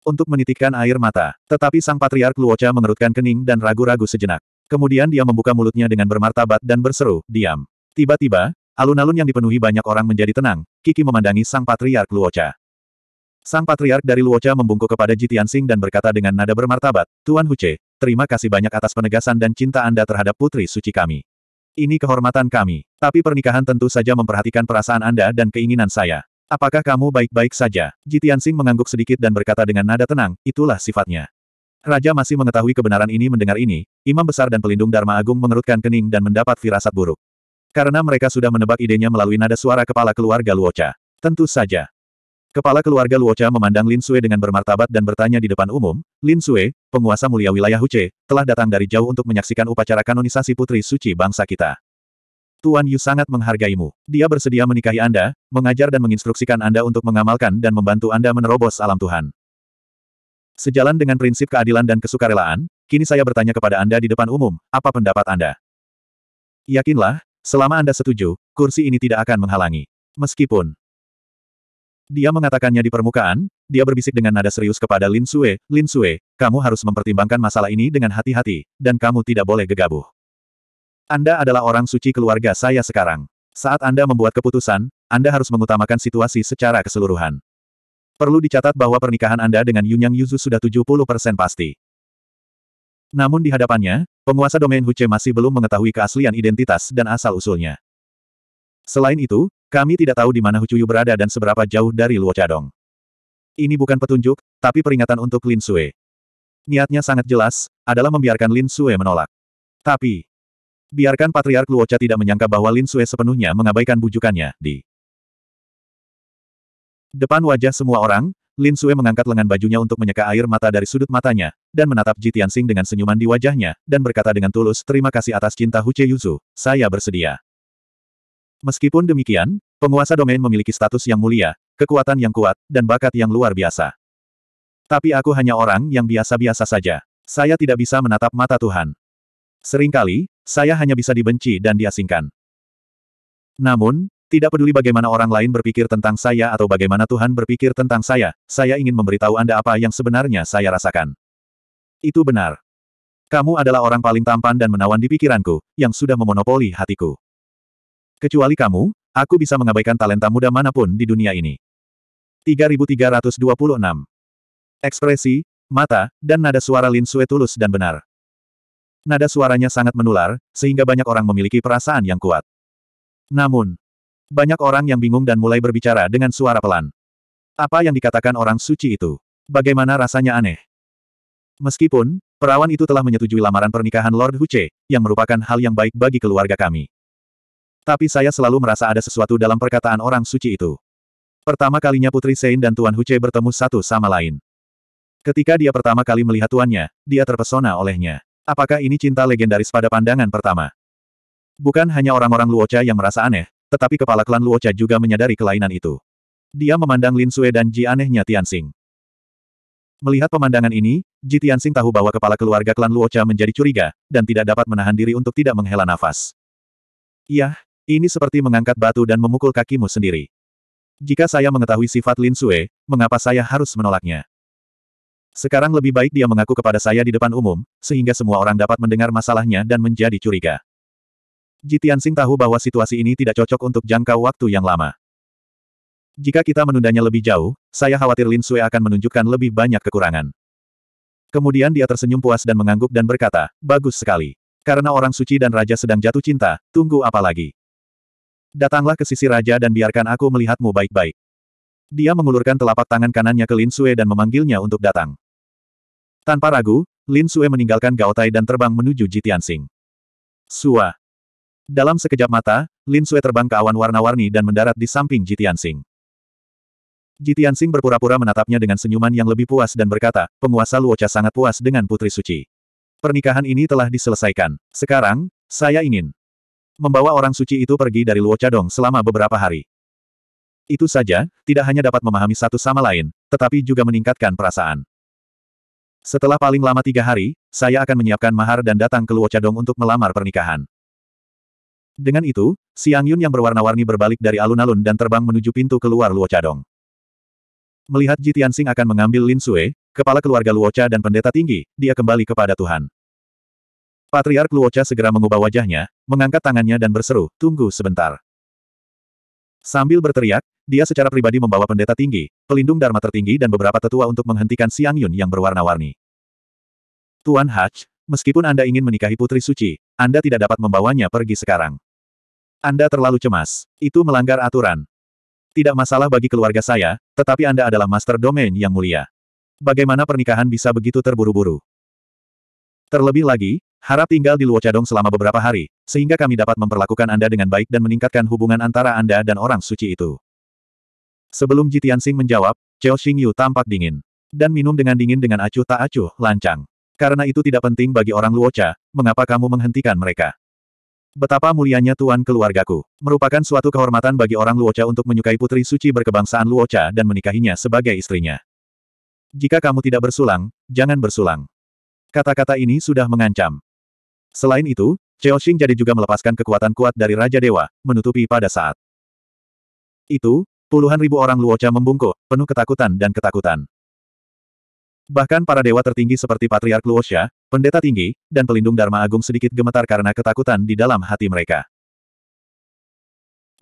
untuk menitikkan air mata. Tetapi sang patriark Luocha mengerutkan kening dan ragu-ragu sejenak. Kemudian dia membuka mulutnya dengan bermartabat dan berseru, diam. Tiba-tiba, alun-alun yang dipenuhi banyak orang menjadi tenang, Kiki memandangi sang patriark Luocha. Sang patriark dari Luocha membungkuk kepada Jitian Sing dan berkata dengan nada bermartabat, Tuan Huce, terima kasih banyak atas penegasan dan cinta Anda terhadap putri suci kami. Ini kehormatan kami, tapi pernikahan tentu saja memperhatikan perasaan Anda dan keinginan saya. Apakah kamu baik-baik saja? Jitian Sing mengangguk sedikit dan berkata dengan nada tenang, itulah sifatnya. Raja masih mengetahui kebenaran ini mendengar ini, Imam Besar dan Pelindung Dharma Agung mengerutkan kening dan mendapat firasat buruk. Karena mereka sudah menebak idenya melalui nada suara kepala keluarga Luocha. Tentu saja. Kepala keluarga Luocha memandang Lin Sui dengan bermartabat dan bertanya di depan umum, Lin Sui, penguasa mulia wilayah Huche, telah datang dari jauh untuk menyaksikan upacara kanonisasi putri suci bangsa kita. Tuan Yu sangat menghargaimu. Dia bersedia menikahi Anda, mengajar dan menginstruksikan Anda untuk mengamalkan dan membantu Anda menerobos alam Tuhan. Sejalan dengan prinsip keadilan dan kesukarelaan, kini saya bertanya kepada Anda di depan umum, apa pendapat Anda? Yakinlah, selama Anda setuju, kursi ini tidak akan menghalangi. Meskipun dia mengatakannya di permukaan, dia berbisik dengan nada serius kepada Lin Sue, Lin Sue, kamu harus mempertimbangkan masalah ini dengan hati-hati, dan kamu tidak boleh gegabah. Anda adalah orang suci keluarga saya sekarang. Saat Anda membuat keputusan, Anda harus mengutamakan situasi secara keseluruhan. Perlu dicatat bahwa pernikahan Anda dengan Yunyang Yuzu sudah 70% pasti. Namun di hadapannya, penguasa domain Huche masih belum mengetahui keaslian identitas dan asal-usulnya. Selain itu, kami tidak tahu di mana Hucuyu berada dan seberapa jauh dari Luo Cadong. Ini bukan petunjuk, tapi peringatan untuk Lin Sue. Niatnya sangat jelas, adalah membiarkan Lin Sue menolak. Tapi, Biarkan Patriark Luocha tidak menyangka bahwa Lin Sue sepenuhnya mengabaikan bujukannya, di depan wajah semua orang, Lin Sue mengangkat lengan bajunya untuk menyeka air mata dari sudut matanya, dan menatap Ji Tianxing dengan senyuman di wajahnya, dan berkata dengan tulus terima kasih atas cinta Hu Huche Yuzu, saya bersedia. Meskipun demikian, penguasa domain memiliki status yang mulia, kekuatan yang kuat, dan bakat yang luar biasa. Tapi aku hanya orang yang biasa-biasa saja. Saya tidak bisa menatap mata Tuhan. Seringkali, saya hanya bisa dibenci dan diasingkan. Namun, tidak peduli bagaimana orang lain berpikir tentang saya atau bagaimana Tuhan berpikir tentang saya, saya ingin memberitahu Anda apa yang sebenarnya saya rasakan. Itu benar. Kamu adalah orang paling tampan dan menawan di pikiranku, yang sudah memonopoli hatiku. Kecuali kamu, aku bisa mengabaikan talenta muda manapun di dunia ini. 3326 Ekspresi, mata, dan nada suara Lin Sue tulus dan benar. Nada suaranya sangat menular, sehingga banyak orang memiliki perasaan yang kuat. Namun, banyak orang yang bingung dan mulai berbicara dengan suara pelan. Apa yang dikatakan orang suci itu? Bagaimana rasanya aneh? Meskipun, perawan itu telah menyetujui lamaran pernikahan Lord Huche, yang merupakan hal yang baik bagi keluarga kami. Tapi saya selalu merasa ada sesuatu dalam perkataan orang suci itu. Pertama kalinya Putri Sein dan Tuan Huche bertemu satu sama lain. Ketika dia pertama kali melihat tuannya, dia terpesona olehnya. Apakah ini cinta legendaris pada pandangan pertama? Bukan hanya orang-orang Luocha yang merasa aneh, tetapi kepala klan Luocha juga menyadari kelainan itu. Dia memandang Lin Sue dan Ji anehnya Tianxing. Melihat pemandangan ini, Ji Tianxing tahu bahwa kepala keluarga klan Luocha menjadi curiga, dan tidak dapat menahan diri untuk tidak menghela nafas. Yah, ini seperti mengangkat batu dan memukul kakimu sendiri. Jika saya mengetahui sifat Lin Sue, mengapa saya harus menolaknya? Sekarang lebih baik dia mengaku kepada saya di depan umum, sehingga semua orang dapat mendengar masalahnya dan menjadi curiga. Jitian Sing tahu bahwa situasi ini tidak cocok untuk jangka waktu yang lama. Jika kita menundanya lebih jauh, saya khawatir Lin Sui akan menunjukkan lebih banyak kekurangan. Kemudian dia tersenyum puas dan mengangguk dan berkata, bagus sekali. Karena orang suci dan raja sedang jatuh cinta, tunggu apa lagi? Datanglah ke sisi raja dan biarkan aku melihatmu baik-baik. Dia mengulurkan telapak tangan kanannya ke Lin Sui dan memanggilnya untuk datang. Tanpa ragu, Lin Sue meninggalkan Gaotai dan terbang menuju Jitiansing. Sua. Dalam sekejap mata, Lin Sue terbang ke awan warna-warni dan mendarat di samping Jitiansing. Jitiansing berpura-pura menatapnya dengan senyuman yang lebih puas dan berkata, penguasa Luocha sangat puas dengan Putri Suci. Pernikahan ini telah diselesaikan. Sekarang, saya ingin membawa orang suci itu pergi dari Luocha Dong selama beberapa hari. Itu saja, tidak hanya dapat memahami satu sama lain, tetapi juga meningkatkan perasaan. Setelah paling lama tiga hari, saya akan menyiapkan mahar dan datang ke Luo untuk melamar pernikahan. Dengan itu, Siang Yun yang berwarna-warni berbalik dari alun-alun dan terbang menuju pintu keluar Luo Melihat Ji Tianxing akan mengambil Lin Sue, kepala keluarga Luocha dan pendeta tinggi, dia kembali kepada Tuhan. Patriark Luocha segera mengubah wajahnya, mengangkat tangannya dan berseru, tunggu sebentar. Sambil berteriak, dia secara pribadi membawa pendeta tinggi, pelindung Dharma tertinggi dan beberapa tetua untuk menghentikan Siang Yun yang berwarna-warni. Tuan Hach, meskipun Anda ingin menikahi Putri Suci, Anda tidak dapat membawanya pergi sekarang. Anda terlalu cemas. Itu melanggar aturan. Tidak masalah bagi keluarga saya, tetapi Anda adalah master domain yang mulia. Bagaimana pernikahan bisa begitu terburu-buru? Terlebih lagi, harap tinggal di Luocadong selama beberapa hari, sehingga kami dapat memperlakukan Anda dengan baik dan meningkatkan hubungan antara Anda dan orang suci itu. Sebelum Jitian Sing menjawab, Chao Xingyu tampak dingin. Dan minum dengan dingin dengan acuh tak acuh, lancang. Karena itu tidak penting bagi orang Luocha, mengapa kamu menghentikan mereka? Betapa mulianya tuan keluargaku. Merupakan suatu kehormatan bagi orang Luocha untuk menyukai putri suci berkebangsaan Luocha dan menikahinya sebagai istrinya. Jika kamu tidak bersulang, jangan bersulang. Kata-kata ini sudah mengancam. Selain itu, Chao Xing jadi juga melepaskan kekuatan kuat dari Raja Dewa, menutupi pada saat. Itu, Puluhan ribu orang Luocha membungkuk, penuh ketakutan dan ketakutan. Bahkan para dewa tertinggi seperti Patriark Luosha, pendeta tinggi, dan pelindung Dharma Agung sedikit gemetar karena ketakutan di dalam hati mereka.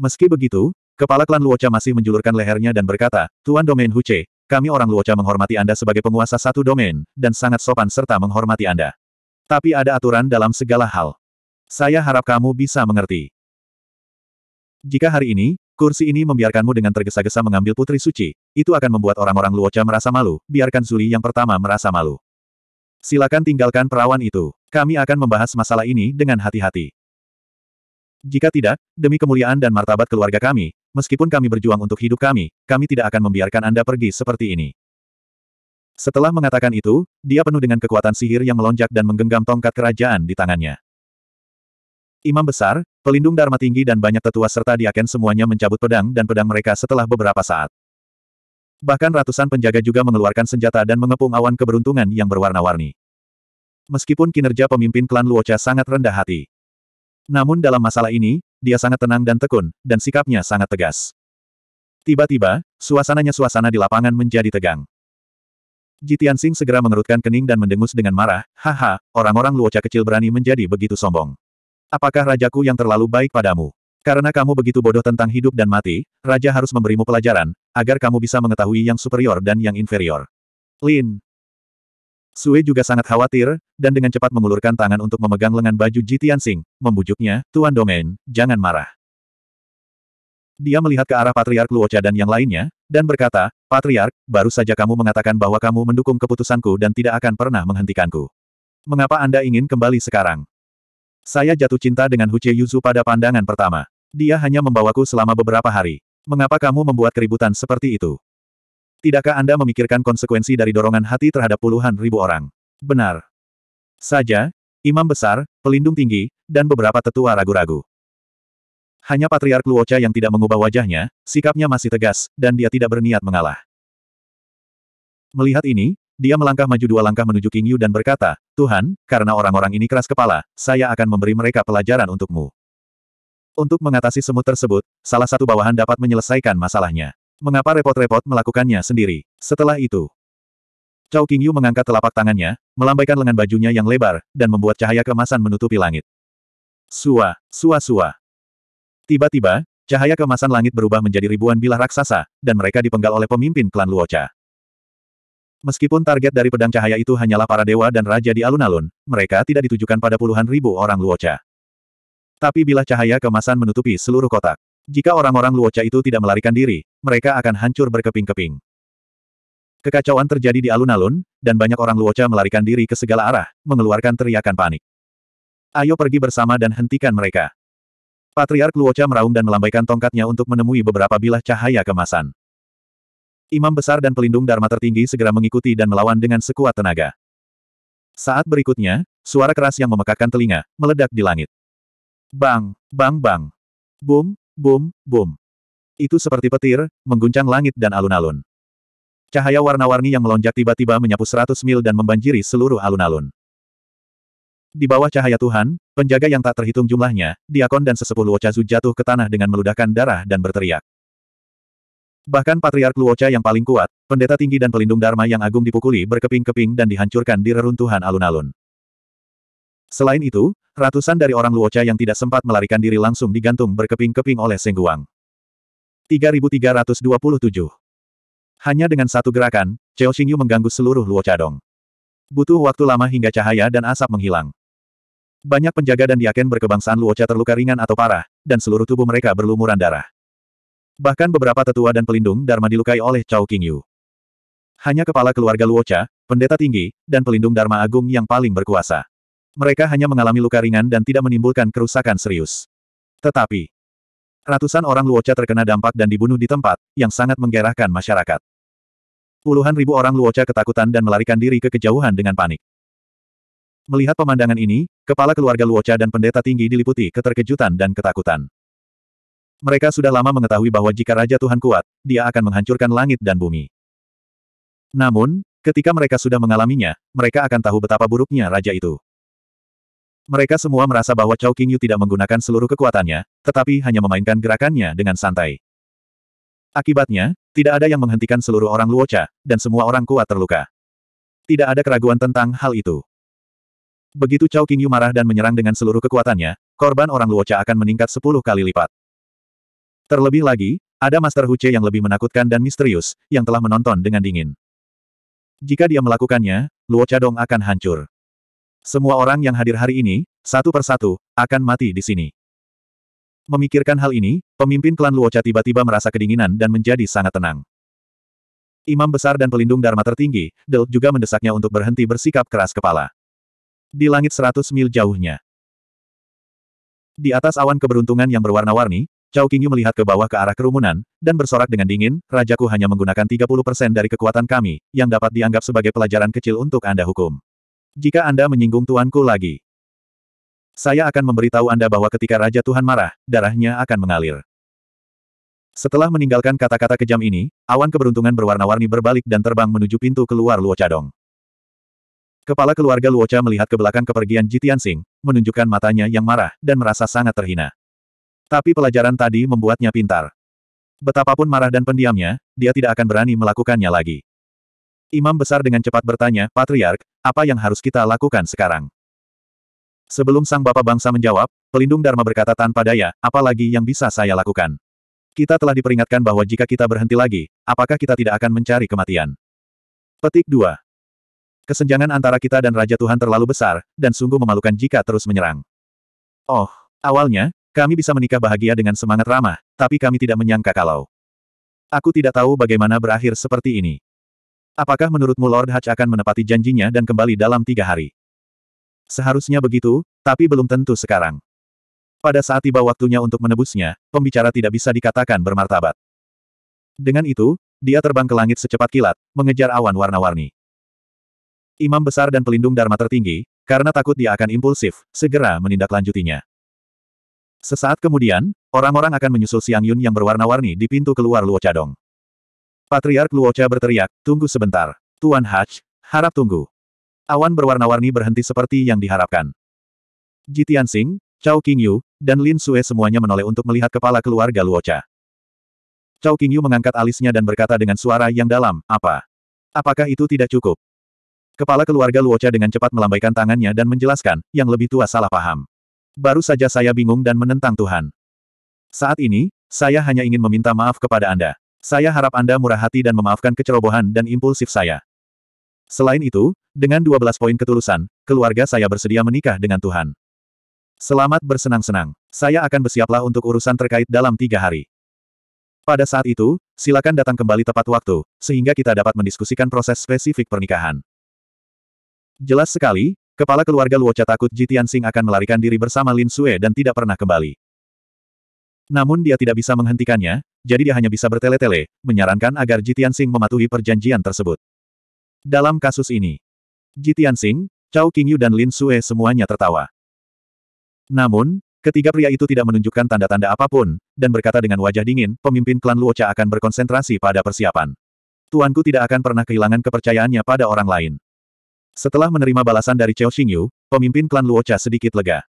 Meski begitu, kepala klan Luocha masih menjulurkan lehernya dan berkata, Tuan Domain Huce, kami orang Luocha menghormati Anda sebagai penguasa satu domain, dan sangat sopan serta menghormati Anda. Tapi ada aturan dalam segala hal. Saya harap kamu bisa mengerti. Jika hari ini, Kursi ini membiarkanmu dengan tergesa-gesa mengambil putri suci, itu akan membuat orang-orang Luocha merasa malu, biarkan Zuli yang pertama merasa malu. Silakan tinggalkan perawan itu. Kami akan membahas masalah ini dengan hati-hati. Jika tidak, demi kemuliaan dan martabat keluarga kami, meskipun kami berjuang untuk hidup kami, kami tidak akan membiarkan Anda pergi seperti ini. Setelah mengatakan itu, dia penuh dengan kekuatan sihir yang melonjak dan menggenggam tongkat kerajaan di tangannya. Imam besar, pelindung Dharma tinggi dan banyak tetua serta diaken semuanya mencabut pedang dan pedang mereka setelah beberapa saat. Bahkan ratusan penjaga juga mengeluarkan senjata dan mengepung awan keberuntungan yang berwarna-warni. Meskipun kinerja pemimpin klan Luocha sangat rendah hati. Namun dalam masalah ini, dia sangat tenang dan tekun, dan sikapnya sangat tegas. Tiba-tiba, suasananya suasana di lapangan menjadi tegang. Jitian Singh segera mengerutkan kening dan mendengus dengan marah, haha, orang-orang Luocha kecil berani menjadi begitu sombong. Apakah rajaku yang terlalu baik padamu? Karena kamu begitu bodoh tentang hidup dan mati, raja harus memberimu pelajaran, agar kamu bisa mengetahui yang superior dan yang inferior. Lin. Sui juga sangat khawatir, dan dengan cepat mengulurkan tangan untuk memegang lengan baju Ji Sing, membujuknya, Tuan Domain, jangan marah. Dia melihat ke arah Patriark Luocha dan yang lainnya, dan berkata, Patriark, baru saja kamu mengatakan bahwa kamu mendukung keputusanku dan tidak akan pernah menghentikanku. Mengapa Anda ingin kembali sekarang? Saya jatuh cinta dengan Huche Yuzu pada pandangan pertama. Dia hanya membawaku selama beberapa hari. Mengapa kamu membuat keributan seperti itu? Tidakkah Anda memikirkan konsekuensi dari dorongan hati terhadap puluhan ribu orang? Benar. Saja, imam besar, pelindung tinggi, dan beberapa tetua ragu-ragu. Hanya Patriark Luocha yang tidak mengubah wajahnya, sikapnya masih tegas, dan dia tidak berniat mengalah. Melihat ini, dia melangkah maju dua langkah menuju King Yu dan berkata, Tuhan, karena orang-orang ini keras kepala, saya akan memberi mereka pelajaran untukmu. Untuk mengatasi semut tersebut, salah satu bawahan dapat menyelesaikan masalahnya. Mengapa repot-repot melakukannya sendiri? Setelah itu, Cao King Yu mengangkat telapak tangannya, melambaikan lengan bajunya yang lebar, dan membuat cahaya kemasan menutupi langit. Sua, sua sua. Tiba-tiba, cahaya kemasan langit berubah menjadi ribuan bilah raksasa, dan mereka dipenggal oleh pemimpin klan Luocha. Meskipun target dari pedang cahaya itu hanyalah para dewa dan raja di alun-alun, mereka tidak ditujukan pada puluhan ribu orang Luocha. Tapi bila cahaya kemasan menutupi seluruh kotak, jika orang-orang Luocha itu tidak melarikan diri, mereka akan hancur berkeping-keping. Kekacauan terjadi di alun-alun, dan banyak orang Luocha melarikan diri ke segala arah, mengeluarkan teriakan panik. Ayo pergi bersama dan hentikan mereka. Patriark Luocha meraung dan melambaikan tongkatnya untuk menemui beberapa bilah cahaya kemasan. Imam besar dan pelindung Dharma tertinggi segera mengikuti dan melawan dengan sekuat tenaga. Saat berikutnya, suara keras yang memekakan telinga, meledak di langit. Bang, bang bang. Boom, boom, boom. Itu seperti petir, mengguncang langit dan alun-alun. Cahaya warna-warni yang melonjak tiba-tiba menyapu seratus mil dan membanjiri seluruh alun-alun. Di bawah cahaya Tuhan, penjaga yang tak terhitung jumlahnya, diakon dan sesepuh Chazu jatuh ke tanah dengan meludahkan darah dan berteriak. Bahkan Patriark Luocha yang paling kuat, pendeta tinggi dan pelindung Dharma yang agung dipukuli berkeping-keping dan dihancurkan di reruntuhan alun-alun. Selain itu, ratusan dari orang Luocha yang tidak sempat melarikan diri langsung digantung berkeping-keping oleh Sengguang. 3327 Hanya dengan satu gerakan, Cheo Xingyu mengganggu seluruh Luocha Dong. Butuh waktu lama hingga cahaya dan asap menghilang. Banyak penjaga dan diaken berkebangsaan Luocha terluka ringan atau parah, dan seluruh tubuh mereka berlumuran darah. Bahkan beberapa tetua dan pelindung Dharma dilukai oleh Cao Qingyu. Hanya kepala keluarga Luocha, pendeta tinggi, dan pelindung Dharma Agung yang paling berkuasa. Mereka hanya mengalami luka ringan dan tidak menimbulkan kerusakan serius. Tetapi, ratusan orang Luocha terkena dampak dan dibunuh di tempat, yang sangat menggerahkan masyarakat. Puluhan ribu orang Luocha ketakutan dan melarikan diri ke kejauhan dengan panik. Melihat pemandangan ini, kepala keluarga Luocha dan pendeta tinggi diliputi keterkejutan dan ketakutan. Mereka sudah lama mengetahui bahwa jika Raja Tuhan kuat, dia akan menghancurkan langit dan bumi. Namun, ketika mereka sudah mengalaminya, mereka akan tahu betapa buruknya Raja itu. Mereka semua merasa bahwa Chao Qingyu tidak menggunakan seluruh kekuatannya, tetapi hanya memainkan gerakannya dengan santai. Akibatnya, tidak ada yang menghentikan seluruh orang Luocha, dan semua orang kuat terluka. Tidak ada keraguan tentang hal itu. Begitu Chao Qingyu marah dan menyerang dengan seluruh kekuatannya, korban orang Luocha akan meningkat 10 kali lipat. Terlebih lagi, ada Master Huce yang lebih menakutkan dan misterius, yang telah menonton dengan dingin. Jika dia melakukannya, Luo Cadong akan hancur. Semua orang yang hadir hari ini, satu persatu, akan mati di sini. Memikirkan hal ini, pemimpin klan Luo tiba-tiba merasa kedinginan dan menjadi sangat tenang. Imam besar dan pelindung Dharma tertinggi, Del juga mendesaknya untuk berhenti bersikap keras kepala. Di langit seratus mil jauhnya. Di atas awan keberuntungan yang berwarna-warni, Cao Qingyu melihat ke bawah ke arah kerumunan, dan bersorak dengan dingin, Rajaku hanya menggunakan 30% dari kekuatan kami, yang dapat dianggap sebagai pelajaran kecil untuk Anda hukum. Jika Anda menyinggung tuanku lagi, saya akan memberitahu Anda bahwa ketika Raja Tuhan marah, darahnya akan mengalir. Setelah meninggalkan kata-kata kejam ini, awan keberuntungan berwarna-warni berbalik dan terbang menuju pintu keluar Luo Cadong. Kepala keluarga Luo Cha melihat ke belakang kepergian Jitian Sing, menunjukkan matanya yang marah, dan merasa sangat terhina. Tapi pelajaran tadi membuatnya pintar. Betapapun marah dan pendiamnya, dia tidak akan berani melakukannya lagi. Imam besar dengan cepat bertanya, Patriark, apa yang harus kita lakukan sekarang? Sebelum sang bapak bangsa menjawab, pelindung Dharma berkata tanpa daya, apalagi yang bisa saya lakukan? Kita telah diperingatkan bahwa jika kita berhenti lagi, apakah kita tidak akan mencari kematian? Petik 2. Kesenjangan antara kita dan Raja Tuhan terlalu besar, dan sungguh memalukan jika terus menyerang. Oh, awalnya, kami bisa menikah bahagia dengan semangat ramah, tapi kami tidak menyangka kalau. Aku tidak tahu bagaimana berakhir seperti ini. Apakah menurutmu Lord Hatch akan menepati janjinya dan kembali dalam tiga hari? Seharusnya begitu, tapi belum tentu sekarang. Pada saat tiba waktunya untuk menebusnya, pembicara tidak bisa dikatakan bermartabat. Dengan itu, dia terbang ke langit secepat kilat, mengejar awan warna-warni. Imam besar dan pelindung Dharma tertinggi, karena takut dia akan impulsif, segera menindaklanjutinya. Sesaat kemudian, orang-orang akan menyusul Xiang Yun yang berwarna-warni di pintu keluar Luo Cadong. Patriark Luo Luocha berteriak, tunggu sebentar. Tuan Hach, harap tunggu. Awan berwarna-warni berhenti seperti yang diharapkan. Jitian Sing, Chao Qingyu, dan Lin Sue semuanya menoleh untuk melihat kepala keluarga Luo Luocha. Cao Qingyu mengangkat alisnya dan berkata dengan suara yang dalam, apa? Apakah itu tidak cukup? Kepala keluarga Luo Luocha dengan cepat melambaikan tangannya dan menjelaskan, yang lebih tua salah paham. Baru saja saya bingung dan menentang Tuhan. Saat ini, saya hanya ingin meminta maaf kepada Anda. Saya harap Anda murah hati dan memaafkan kecerobohan dan impulsif saya. Selain itu, dengan 12 poin ketulusan, keluarga saya bersedia menikah dengan Tuhan. Selamat bersenang-senang. Saya akan bersiaplah untuk urusan terkait dalam tiga hari. Pada saat itu, silakan datang kembali tepat waktu, sehingga kita dapat mendiskusikan proses spesifik pernikahan. Jelas sekali, Kepala keluarga Luocha takut Jitian Sing akan melarikan diri bersama Lin Sue dan tidak pernah kembali. Namun dia tidak bisa menghentikannya, jadi dia hanya bisa bertele-tele, menyarankan agar Jitian Sing mematuhi perjanjian tersebut. Dalam kasus ini, Jitian Sing, Chao Qingyu dan Lin Sue semuanya tertawa. Namun, Ketiga pria itu tidak menunjukkan tanda-tanda apapun, dan berkata dengan wajah dingin, pemimpin klan Luocha akan berkonsentrasi pada persiapan. Tuanku tidak akan pernah kehilangan kepercayaannya pada orang lain. Setelah menerima balasan dari Cao Xingyu, pemimpin klan Luocha sedikit lega.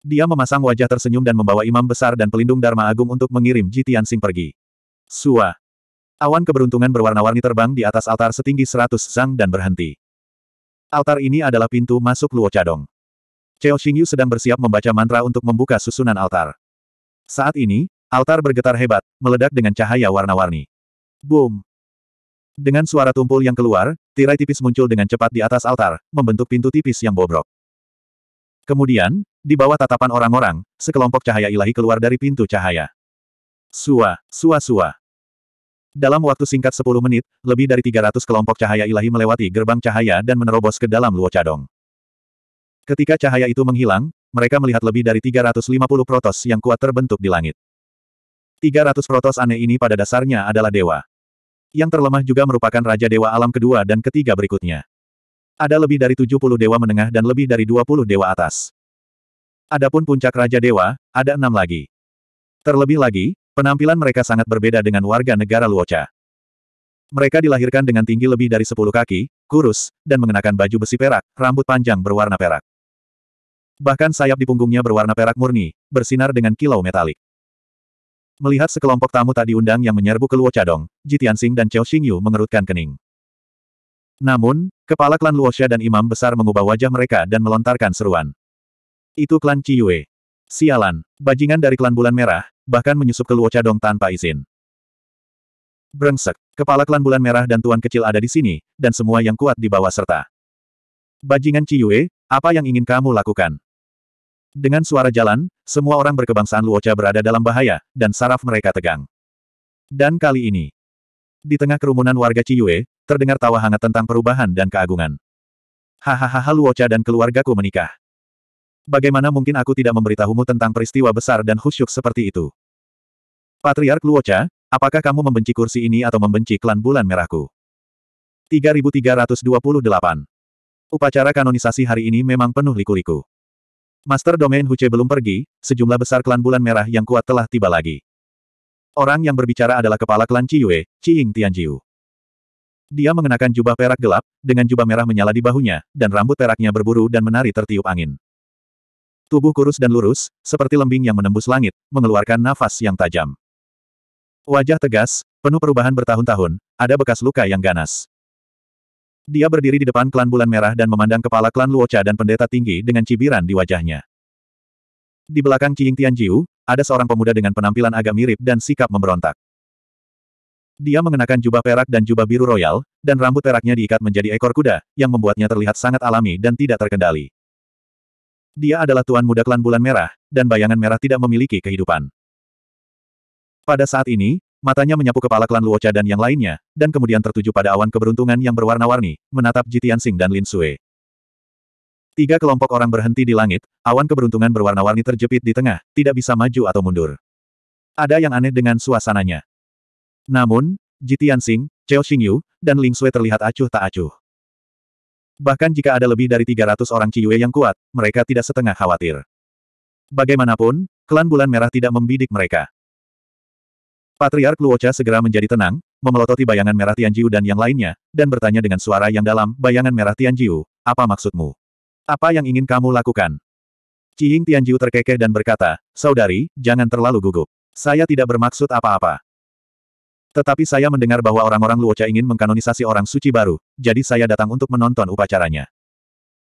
Dia memasang wajah tersenyum dan membawa imam besar dan pelindung Dharma Agung untuk mengirim Ji Tianxing pergi. Sua. Awan keberuntungan berwarna-warni terbang di atas altar setinggi 100 zhang dan berhenti. Altar ini adalah pintu masuk Luocha Dong. Cao Xingyu sedang bersiap membaca mantra untuk membuka susunan altar. Saat ini, altar bergetar hebat, meledak dengan cahaya warna-warni. Boom! Dengan suara tumpul yang keluar, tirai tipis muncul dengan cepat di atas altar, membentuk pintu tipis yang bobrok. Kemudian, di bawah tatapan orang-orang, sekelompok cahaya ilahi keluar dari pintu cahaya. Sua, sua sua. Dalam waktu singkat 10 menit, lebih dari 300 kelompok cahaya ilahi melewati gerbang cahaya dan menerobos ke dalam Luo Cadong. Ketika cahaya itu menghilang, mereka melihat lebih dari 350 protos yang kuat terbentuk di langit. 300 protos aneh ini pada dasarnya adalah dewa yang terlemah juga merupakan Raja Dewa Alam kedua dan ketiga berikutnya. Ada lebih dari 70 dewa menengah dan lebih dari 20 dewa atas. Adapun puncak Raja Dewa, ada enam lagi. Terlebih lagi, penampilan mereka sangat berbeda dengan warga negara Luocha. Mereka dilahirkan dengan tinggi lebih dari 10 kaki, kurus, dan mengenakan baju besi perak, rambut panjang berwarna perak. Bahkan sayap di punggungnya berwarna perak murni, bersinar dengan kilau metalik. Melihat sekelompok tamu tak diundang yang menyerbu ke Luo Cadong, Tianxing dan Chao Xingyu mengerutkan kening. Namun, kepala klan Luosha dan imam besar mengubah wajah mereka dan melontarkan seruan. Itu klan Ciyue. Sialan, bajingan dari klan Bulan Merah, bahkan menyusup ke Luo Cadong tanpa izin. Brengsek, kepala klan Bulan Merah dan tuan kecil ada di sini, dan semua yang kuat dibawa serta. Bajingan Ciyue, apa yang ingin kamu lakukan? Dengan suara jalan, semua orang berkebangsaan Luocha berada dalam bahaya, dan saraf mereka tegang. Dan kali ini, di tengah kerumunan warga Ciyue, terdengar tawa hangat tentang perubahan dan keagungan. Hahaha Luocha dan keluargaku menikah. Bagaimana mungkin aku tidak memberitahumu tentang peristiwa besar dan khusyuk seperti itu? Patriark Luocha, apakah kamu membenci kursi ini atau membenci klan bulan merahku? 3328 Upacara kanonisasi hari ini memang penuh liku-liku. Master Domain Huce belum pergi, sejumlah besar klan bulan merah yang kuat telah tiba lagi. Orang yang berbicara adalah kepala klan Ciyue, Ciying Tianjiu. Dia mengenakan jubah perak gelap, dengan jubah merah menyala di bahunya, dan rambut peraknya berburu dan menari tertiup angin. Tubuh kurus dan lurus, seperti lembing yang menembus langit, mengeluarkan nafas yang tajam. Wajah tegas, penuh perubahan bertahun-tahun, ada bekas luka yang ganas. Dia berdiri di depan klan bulan merah dan memandang kepala klan Luocha dan pendeta tinggi dengan cibiran di wajahnya. Di belakang Qing Tianjiu, ada seorang pemuda dengan penampilan agak mirip dan sikap memberontak. Dia mengenakan jubah perak dan jubah biru royal, dan rambut peraknya diikat menjadi ekor kuda, yang membuatnya terlihat sangat alami dan tidak terkendali. Dia adalah tuan muda klan bulan merah, dan bayangan merah tidak memiliki kehidupan. Pada saat ini, Matanya menyapu kepala klan Luocha dan yang lainnya, dan kemudian tertuju pada awan keberuntungan yang berwarna-warni, menatap Jitian Sing dan Lin Sui. Tiga kelompok orang berhenti di langit, awan keberuntungan berwarna-warni terjepit di tengah, tidak bisa maju atau mundur. Ada yang aneh dengan suasananya. Namun, Jitian Sing, Cheo Xingyu, dan Ling Sui terlihat acuh tak acuh. Bahkan jika ada lebih dari 300 orang Ciyue yang kuat, mereka tidak setengah khawatir. Bagaimanapun, klan Bulan Merah tidak membidik mereka. Patriark Luocha segera menjadi tenang, memelototi bayangan merah Tianjiu dan yang lainnya, dan bertanya dengan suara yang dalam, bayangan merah Tianjiu, apa maksudmu? Apa yang ingin kamu lakukan? Cihing Tianjiu terkekeh dan berkata, Saudari, jangan terlalu gugup. Saya tidak bermaksud apa-apa. Tetapi saya mendengar bahwa orang-orang Luocha ingin mengkanonisasi orang suci baru, jadi saya datang untuk menonton upacaranya.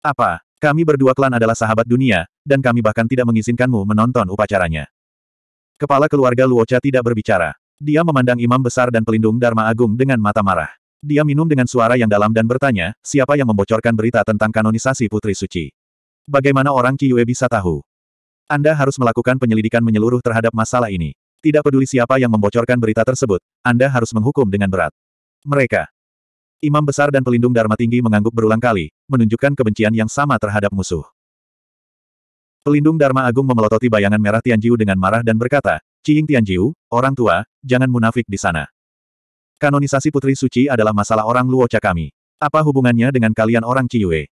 Apa? Kami berdua klan adalah sahabat dunia, dan kami bahkan tidak mengizinkanmu menonton upacaranya. Kepala keluarga Luocha tidak berbicara. Dia memandang imam besar dan pelindung Dharma Agung dengan mata marah. Dia minum dengan suara yang dalam dan bertanya, siapa yang membocorkan berita tentang kanonisasi Putri Suci? Bagaimana orang Kiyue bisa tahu? Anda harus melakukan penyelidikan menyeluruh terhadap masalah ini. Tidak peduli siapa yang membocorkan berita tersebut, Anda harus menghukum dengan berat. Mereka. Imam besar dan pelindung Dharma tinggi mengangguk berulang kali, menunjukkan kebencian yang sama terhadap musuh. Pelindung Dharma Agung memelototi bayangan merah Tianjiu dengan marah dan berkata, Ciying Tianjiu, orang tua, jangan munafik di sana. Kanonisasi Putri Suci adalah masalah orang Luocha kami. Apa hubungannya dengan kalian orang Ciyue?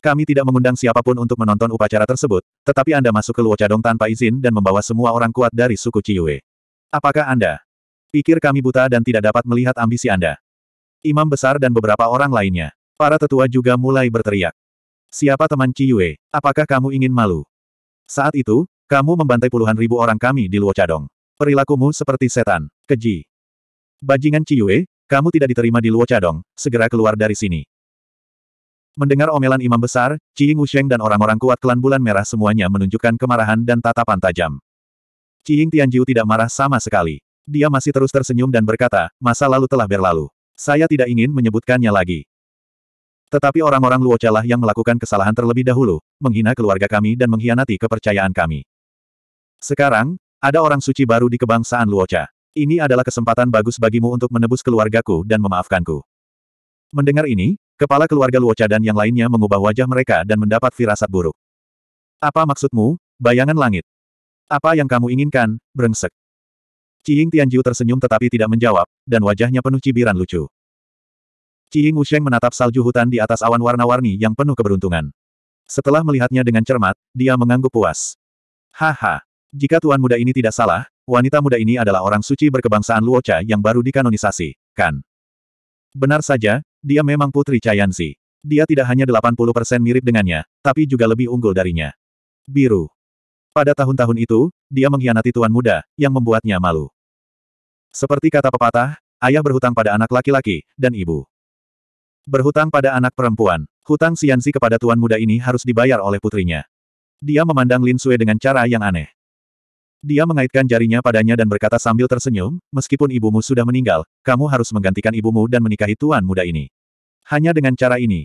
Kami tidak mengundang siapapun untuk menonton upacara tersebut, tetapi Anda masuk ke Luocha Dong tanpa izin dan membawa semua orang kuat dari suku Ciyue. Apakah Anda pikir kami buta dan tidak dapat melihat ambisi Anda? Imam besar dan beberapa orang lainnya. Para tetua juga mulai berteriak. Siapa teman Ciyue? Apakah kamu ingin malu? Saat itu, kamu membantai puluhan ribu orang kami di Luocadong. Cadong. Perilakumu seperti setan, keji. Bajingan Ciyue, kamu tidak diterima di Luo Cadong, segera keluar dari sini. Mendengar omelan imam besar, Ying Ngusheng dan orang-orang kuat klan bulan merah semuanya menunjukkan kemarahan dan tatapan tajam. Ci Tianjiu tidak marah sama sekali. Dia masih terus tersenyum dan berkata, masa lalu telah berlalu. Saya tidak ingin menyebutkannya lagi. Tetapi orang-orang Luo Calah yang melakukan kesalahan terlebih dahulu, menghina keluarga kami dan mengkhianati kepercayaan kami. Sekarang, ada orang suci baru di kebangsaan Luocha. Ini adalah kesempatan bagus bagimu untuk menebus keluargaku dan memaafkanku. Mendengar ini, kepala keluarga Luocha dan yang lainnya mengubah wajah mereka dan mendapat firasat buruk. Apa maksudmu, bayangan langit? Apa yang kamu inginkan, brengsek? Ciying Tianjiu tersenyum tetapi tidak menjawab, dan wajahnya penuh cibiran lucu. Ciying Wusheng menatap salju hutan di atas awan warna-warni yang penuh keberuntungan. Setelah melihatnya dengan cermat, dia mengangguk puas. Haha, jika tuan muda ini tidak salah, wanita muda ini adalah orang suci berkebangsaan Luocha yang baru dikanonisasi, kan? Benar saja, dia memang putri Chayansi. Dia tidak hanya 80% mirip dengannya, tapi juga lebih unggul darinya. Biru. Pada tahun-tahun itu, dia mengkhianati tuan muda, yang membuatnya malu. Seperti kata pepatah, ayah berhutang pada anak laki-laki, dan ibu. Berhutang pada anak perempuan, hutang siansi kepada tuan muda ini harus dibayar oleh putrinya. Dia memandang Lin Sui dengan cara yang aneh. Dia mengaitkan jarinya padanya dan berkata sambil tersenyum, meskipun ibumu sudah meninggal, kamu harus menggantikan ibumu dan menikahi tuan muda ini. Hanya dengan cara ini,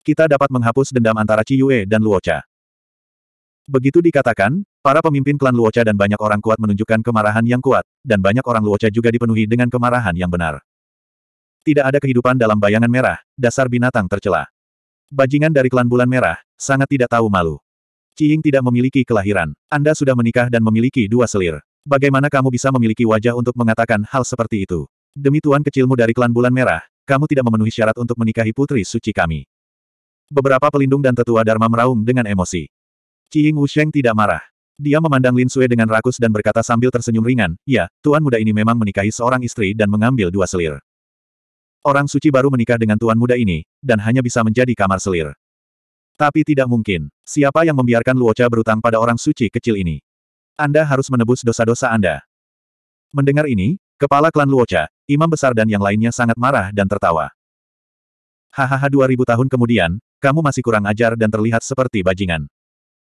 kita dapat menghapus dendam antara Ciyue dan Luocha. Begitu dikatakan, para pemimpin klan Luocha dan banyak orang kuat menunjukkan kemarahan yang kuat, dan banyak orang Luocha juga dipenuhi dengan kemarahan yang benar. Tidak ada kehidupan dalam bayangan merah, dasar binatang tercela. Bajingan dari klan bulan merah, sangat tidak tahu malu. Ciying tidak memiliki kelahiran. Anda sudah menikah dan memiliki dua selir. Bagaimana kamu bisa memiliki wajah untuk mengatakan hal seperti itu? Demi tuan kecilmu dari klan Bulan Merah, kamu tidak memenuhi syarat untuk menikahi putri suci kami. Beberapa pelindung dan tetua Dharma meraung dengan emosi. Ciying Wusheng tidak marah. Dia memandang Lin Sui dengan rakus dan berkata sambil tersenyum ringan, ya, tuan muda ini memang menikahi seorang istri dan mengambil dua selir. Orang suci baru menikah dengan tuan muda ini, dan hanya bisa menjadi kamar selir. Tapi tidak mungkin. Siapa yang membiarkan Luocha berutang pada orang suci kecil ini? Anda harus menebus dosa-dosa Anda. Mendengar ini, kepala klan Luocha, imam besar dan yang lainnya sangat marah dan tertawa. Hahaha 2000 tahun kemudian, kamu masih kurang ajar dan terlihat seperti bajingan.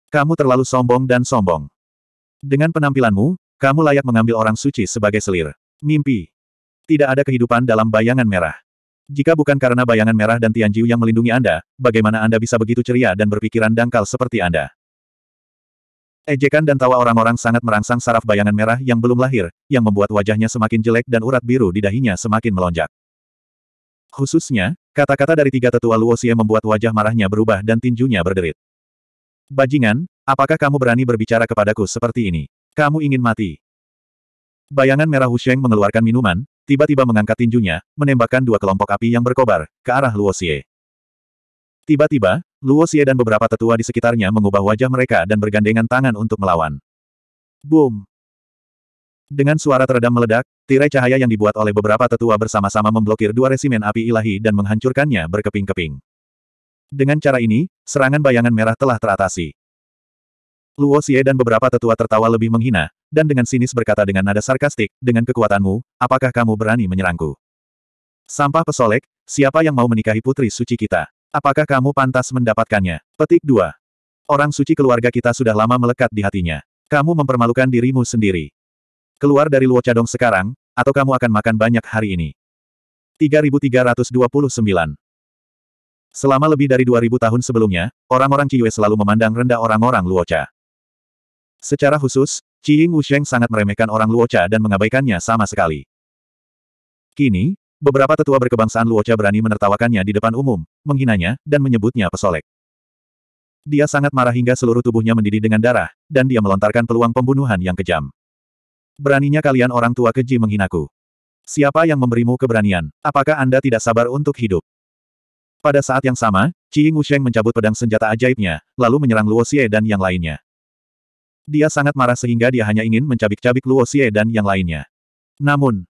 Kamu terlalu sombong dan sombong. Dengan penampilanmu, kamu layak mengambil orang suci sebagai selir. Mimpi. Tidak ada kehidupan dalam bayangan merah. Jika bukan karena bayangan merah dan Tianjiu yang melindungi Anda, bagaimana Anda bisa begitu ceria dan berpikiran dangkal seperti Anda? Ejekan dan tawa orang-orang sangat merangsang saraf bayangan merah yang belum lahir, yang membuat wajahnya semakin jelek dan urat biru di dahinya semakin melonjak. Khususnya, kata-kata dari tiga tetua Luosie membuat wajah marahnya berubah dan tinjunya berderit. Bajingan, apakah kamu berani berbicara kepadaku seperti ini? Kamu ingin mati? Bayangan merah Husheng mengeluarkan minuman, tiba-tiba mengangkat tinjunya, menembakkan dua kelompok api yang berkobar, ke arah Luo Xie. Tiba-tiba, Luo Xie dan beberapa tetua di sekitarnya mengubah wajah mereka dan bergandengan tangan untuk melawan. Boom! Dengan suara teredam meledak, tirai cahaya yang dibuat oleh beberapa tetua bersama-sama memblokir dua resimen api ilahi dan menghancurkannya berkeping-keping. Dengan cara ini, serangan bayangan merah telah teratasi. Luo Xie dan beberapa tetua tertawa lebih menghina, dan dengan sinis berkata dengan nada sarkastik, dengan kekuatanmu, apakah kamu berani menyerangku? Sampah pesolek, siapa yang mau menikahi putri suci kita? Apakah kamu pantas mendapatkannya? Petik 2. Orang suci keluarga kita sudah lama melekat di hatinya. Kamu mempermalukan dirimu sendiri. Keluar dari Luo Cadong sekarang, atau kamu akan makan banyak hari ini. 3329 Selama lebih dari 2000 tahun sebelumnya, orang-orang Ciyue selalu memandang rendah orang-orang Luo Luocha. Secara khusus, Qi Ying Wusheng sangat meremehkan orang Luocha dan mengabaikannya sama sekali. Kini, beberapa tetua berkebangsaan Luocha berani menertawakannya di depan umum, menghinanya, dan menyebutnya pesolek. Dia sangat marah hingga seluruh tubuhnya mendidih dengan darah, dan dia melontarkan peluang pembunuhan yang kejam. Beraninya kalian orang tua keji menghinaku. Siapa yang memberimu keberanian? Apakah Anda tidak sabar untuk hidup? Pada saat yang sama, Qi Ying Wusheng mencabut pedang senjata ajaibnya, lalu menyerang Luo Xie dan yang lainnya. Dia sangat marah sehingga dia hanya ingin mencabik-cabik Luo Xie dan yang lainnya. Namun,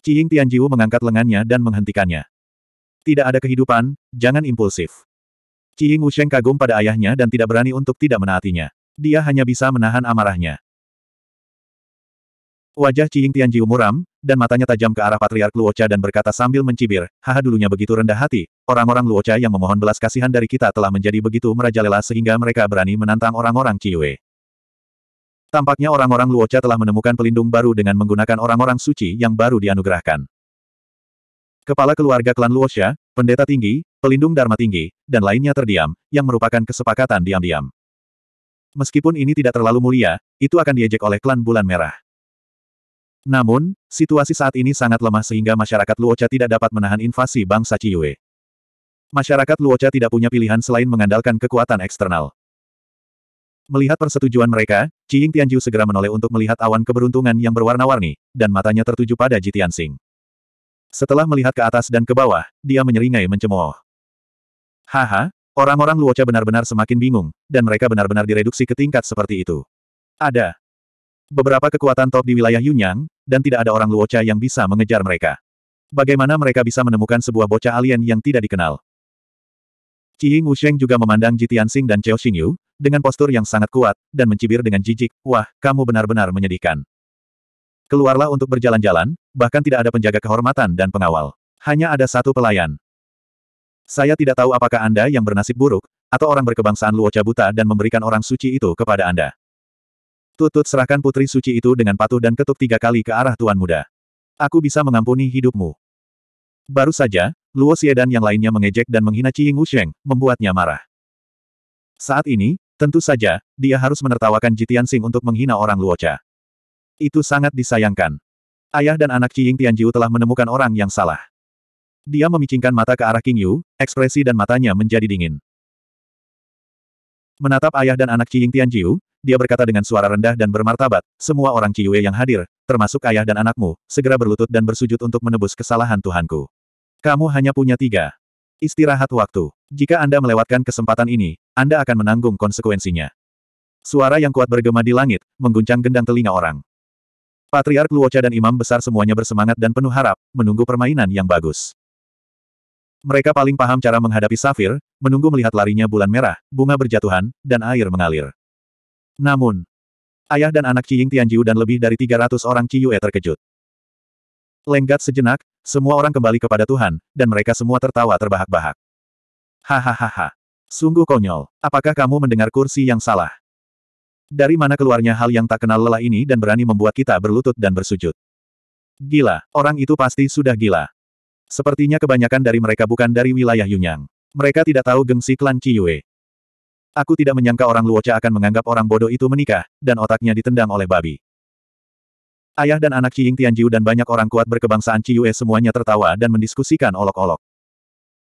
Qing Tianjiu mengangkat lengannya dan menghentikannya. Tidak ada kehidupan, jangan impulsif. Qing Wusheng kagum pada ayahnya dan tidak berani untuk tidak menaatinya. Dia hanya bisa menahan amarahnya. Wajah Qing Tianjiu muram, dan matanya tajam ke arah Patriark Luocha dan berkata sambil mencibir, haha dulunya begitu rendah hati, orang-orang Luocha yang memohon belas kasihan dari kita telah menjadi begitu merajalela sehingga mereka berani menantang orang-orang -orang Tampaknya orang-orang Luocha telah menemukan pelindung baru dengan menggunakan orang-orang suci yang baru dianugerahkan. Kepala keluarga klan Luosha, pendeta tinggi, pelindung dharma tinggi, dan lainnya terdiam, yang merupakan kesepakatan diam-diam. Meskipun ini tidak terlalu mulia, itu akan diejek oleh klan Bulan Merah. Namun, situasi saat ini sangat lemah sehingga masyarakat Luocha tidak dapat menahan invasi bangsa Ciyue. Masyarakat Luocha tidak punya pilihan selain mengandalkan kekuatan eksternal. Melihat persetujuan mereka, Ying Tianju segera menoleh untuk melihat awan keberuntungan yang berwarna-warni, dan matanya tertuju pada Ji Tianxing. Setelah melihat ke atas dan ke bawah, dia menyeringai mencemooh. Haha, orang-orang Luocha benar-benar semakin bingung, dan mereka benar-benar direduksi ke tingkat seperti itu. Ada beberapa kekuatan top di wilayah Yunyang, dan tidak ada orang Luocha yang bisa mengejar mereka. Bagaimana mereka bisa menemukan sebuah bocah alien yang tidak dikenal? Qi Ngusheng juga memandang Ji Tianxing dan Cao Xingyu, dengan postur yang sangat kuat, dan mencibir dengan jijik, wah, kamu benar-benar menyedihkan. Keluarlah untuk berjalan-jalan, bahkan tidak ada penjaga kehormatan dan pengawal. Hanya ada satu pelayan. Saya tidak tahu apakah Anda yang bernasib buruk, atau orang berkebangsaan Luo buta dan memberikan orang suci itu kepada Anda. Tutut serahkan putri suci itu dengan patuh dan ketuk tiga kali ke arah Tuan Muda. Aku bisa mengampuni hidupmu. Baru saja, Luo Xie dan yang lainnya mengejek dan menghina Qing Wusheng, membuatnya marah. Saat ini, tentu saja, dia harus menertawakan Jitian Sing untuk menghina orang Luo Cha. Itu sangat disayangkan. Ayah dan anak Qing Tianjiu telah menemukan orang yang salah. Dia memicingkan mata ke arah King Yu, ekspresi dan matanya menjadi dingin. Menatap ayah dan anak Qing Tianjiu, dia berkata dengan suara rendah dan bermartabat, semua orang Ciyue yang hadir, termasuk ayah dan anakmu, segera berlutut dan bersujud untuk menebus kesalahan Tuhanku. Kamu hanya punya tiga. Istirahat waktu. Jika Anda melewatkan kesempatan ini, Anda akan menanggung konsekuensinya. Suara yang kuat bergema di langit, mengguncang gendang telinga orang. Patriark Luocha dan Imam Besar semuanya bersemangat dan penuh harap, menunggu permainan yang bagus. Mereka paling paham cara menghadapi Safir, menunggu melihat larinya bulan merah, bunga berjatuhan, dan air mengalir. Namun, ayah dan anak Ciying Tianjiu dan lebih dari 300 orang Ciyue terkejut. Lenggat sejenak, semua orang kembali kepada Tuhan, dan mereka semua tertawa terbahak-bahak. Hahaha. Sungguh konyol. Apakah kamu mendengar kursi yang salah? Dari mana keluarnya hal yang tak kenal lelah ini dan berani membuat kita berlutut dan bersujud? Gila, orang itu pasti sudah gila. Sepertinya kebanyakan dari mereka bukan dari wilayah Yunyang. Mereka tidak tahu gengsi klan Ciyue. Aku tidak menyangka orang Luocha akan menganggap orang bodoh itu menikah, dan otaknya ditendang oleh babi. Ayah dan anak Qing Tianjiu dan banyak orang kuat berkebangsaan Ciyue semuanya tertawa dan mendiskusikan olok-olok.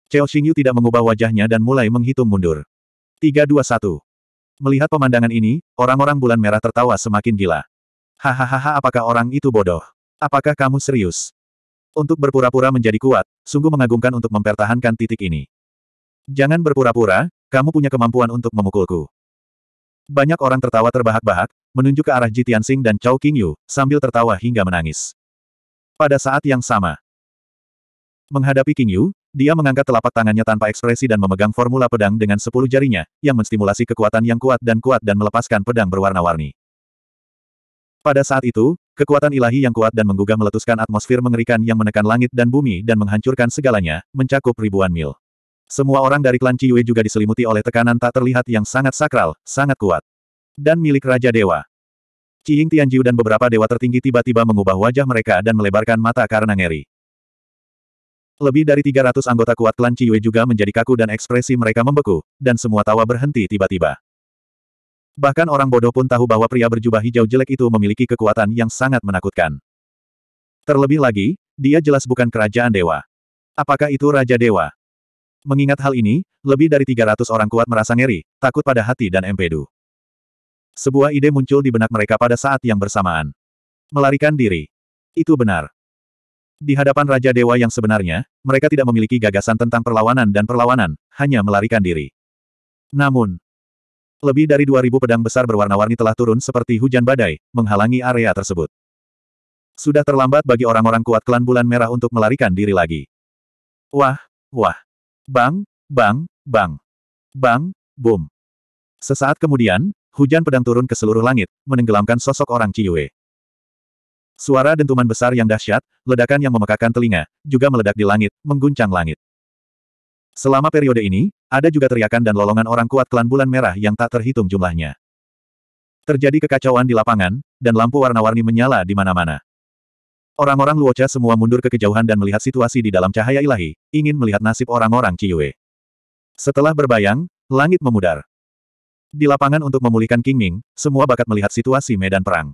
Cao Xingyu tidak mengubah wajahnya dan mulai menghitung mundur. 321. Melihat pemandangan ini, orang-orang bulan merah tertawa semakin gila. Hahaha apakah orang itu bodoh? Apakah kamu serius? Untuk berpura-pura menjadi kuat, sungguh mengagumkan untuk mempertahankan titik ini. Jangan berpura-pura, kamu punya kemampuan untuk memukulku. Banyak orang tertawa terbahak-bahak, menunjuk ke arah Ji Tianxing dan Chao Qingyu, sambil tertawa hingga menangis. Pada saat yang sama, menghadapi Qingyu, dia mengangkat telapak tangannya tanpa ekspresi dan memegang formula pedang dengan sepuluh jarinya, yang menstimulasi kekuatan yang kuat dan kuat dan melepaskan pedang berwarna-warni. Pada saat itu, kekuatan ilahi yang kuat dan menggugah meletuskan atmosfer mengerikan yang menekan langit dan bumi dan menghancurkan segalanya, mencakup ribuan mil. Semua orang dari klan Ciyue juga diselimuti oleh tekanan tak terlihat yang sangat sakral, sangat kuat. Dan milik Raja Dewa. Ciying Tianjiu dan beberapa dewa tertinggi tiba-tiba mengubah wajah mereka dan melebarkan mata karena ngeri. Lebih dari 300 anggota kuat klan Ciyue juga menjadi kaku dan ekspresi mereka membeku, dan semua tawa berhenti tiba-tiba. Bahkan orang bodoh pun tahu bahwa pria berjubah hijau jelek itu memiliki kekuatan yang sangat menakutkan. Terlebih lagi, dia jelas bukan kerajaan dewa. Apakah itu Raja Dewa? Mengingat hal ini, lebih dari 300 orang kuat merasa ngeri, takut pada hati dan empedu. Sebuah ide muncul di benak mereka pada saat yang bersamaan. Melarikan diri. Itu benar. Di hadapan Raja Dewa yang sebenarnya, mereka tidak memiliki gagasan tentang perlawanan dan perlawanan, hanya melarikan diri. Namun, lebih dari 2.000 pedang besar berwarna-warni telah turun seperti hujan badai, menghalangi area tersebut. Sudah terlambat bagi orang-orang kuat klan bulan merah untuk melarikan diri lagi. Wah, wah. Bang, bang, bang. Bang, boom. Sesaat kemudian, hujan pedang turun ke seluruh langit, menenggelamkan sosok orang Ciyue. Suara dentuman besar yang dahsyat, ledakan yang memekakan telinga, juga meledak di langit, mengguncang langit. Selama periode ini, ada juga teriakan dan lolongan orang kuat klan bulan merah yang tak terhitung jumlahnya. Terjadi kekacauan di lapangan, dan lampu warna-warni menyala di mana-mana. Orang-orang Luocha semua mundur ke kejauhan dan melihat situasi di dalam cahaya ilahi, ingin melihat nasib orang-orang Ciyue. Setelah berbayang, langit memudar. Di lapangan untuk memulihkan King Ming, semua bakat melihat situasi medan perang.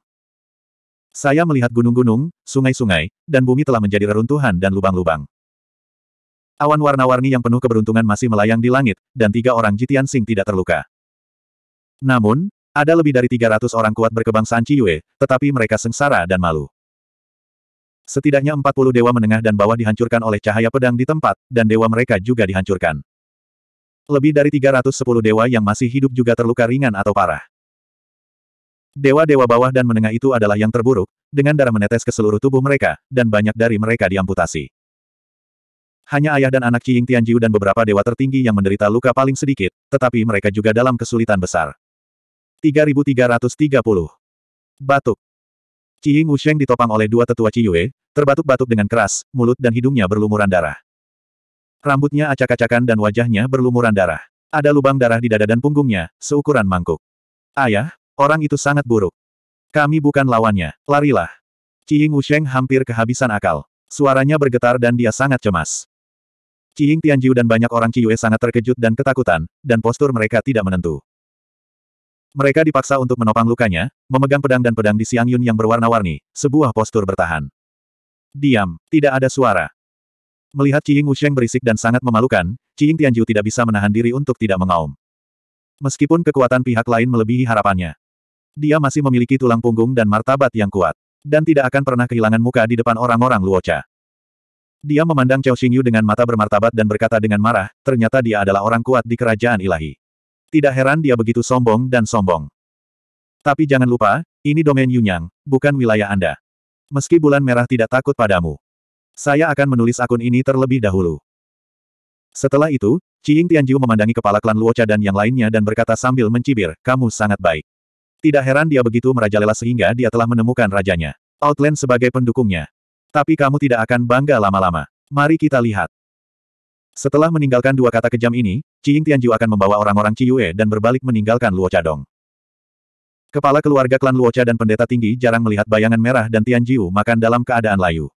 Saya melihat gunung-gunung, sungai-sungai, dan bumi telah menjadi reruntuhan dan lubang-lubang. Awan warna-warni yang penuh keberuntungan masih melayang di langit, dan tiga orang Jitian Sing tidak terluka. Namun, ada lebih dari 300 orang kuat berkebangsaan Ciyue, tetapi mereka sengsara dan malu. Setidaknya 40 dewa menengah dan bawah dihancurkan oleh cahaya pedang di tempat, dan dewa mereka juga dihancurkan. Lebih dari 310 dewa yang masih hidup juga terluka ringan atau parah. Dewa-dewa bawah dan menengah itu adalah yang terburuk, dengan darah menetes ke seluruh tubuh mereka, dan banyak dari mereka diamputasi. Hanya ayah dan anak ciying Tianjiu dan beberapa dewa tertinggi yang menderita luka paling sedikit, tetapi mereka juga dalam kesulitan besar. 3330. Batuk. Qi Ying Wusheng ditopang oleh dua tetua Qi Yue, terbatuk-batuk dengan keras, mulut dan hidungnya berlumuran darah. Rambutnya acak-acakan dan wajahnya berlumuran darah. Ada lubang darah di dada dan punggungnya, seukuran mangkuk. Ayah, orang itu sangat buruk. Kami bukan lawannya, larilah. Qi Ying Wusheng hampir kehabisan akal. Suaranya bergetar dan dia sangat cemas. Qi Ying Tianjiu dan banyak orang Qi Yue sangat terkejut dan ketakutan, dan postur mereka tidak menentu. Mereka dipaksa untuk menopang lukanya, memegang pedang dan pedang di Siang Yun yang berwarna-warni, sebuah postur bertahan. Diam, tidak ada suara. Melihat Qiying Wusheng berisik dan sangat memalukan, Qiying Tianjiu tidak bisa menahan diri untuk tidak mengaum. Meskipun kekuatan pihak lain melebihi harapannya. Dia masih memiliki tulang punggung dan martabat yang kuat. Dan tidak akan pernah kehilangan muka di depan orang-orang Luocha. Dia memandang Chao Xingyu dengan mata bermartabat dan berkata dengan marah, ternyata dia adalah orang kuat di kerajaan ilahi. Tidak heran dia begitu sombong dan sombong. Tapi jangan lupa, ini domain Yunyang, bukan wilayah Anda. Meski bulan merah tidak takut padamu. Saya akan menulis akun ini terlebih dahulu. Setelah itu, Ciying Tianjiu memandangi kepala klan Luocha dan yang lainnya dan berkata sambil mencibir, kamu sangat baik. Tidak heran dia begitu merajalela sehingga dia telah menemukan rajanya. Outland sebagai pendukungnya. Tapi kamu tidak akan bangga lama-lama. Mari kita lihat. Setelah meninggalkan dua kata kejam ini, Qing Tianjiu akan membawa orang-orang Ciyue dan berbalik meninggalkan Luo Cadong. Kepala keluarga klan Luo Cha dan pendeta tinggi jarang melihat bayangan merah dan Tianjiu makan dalam keadaan layu.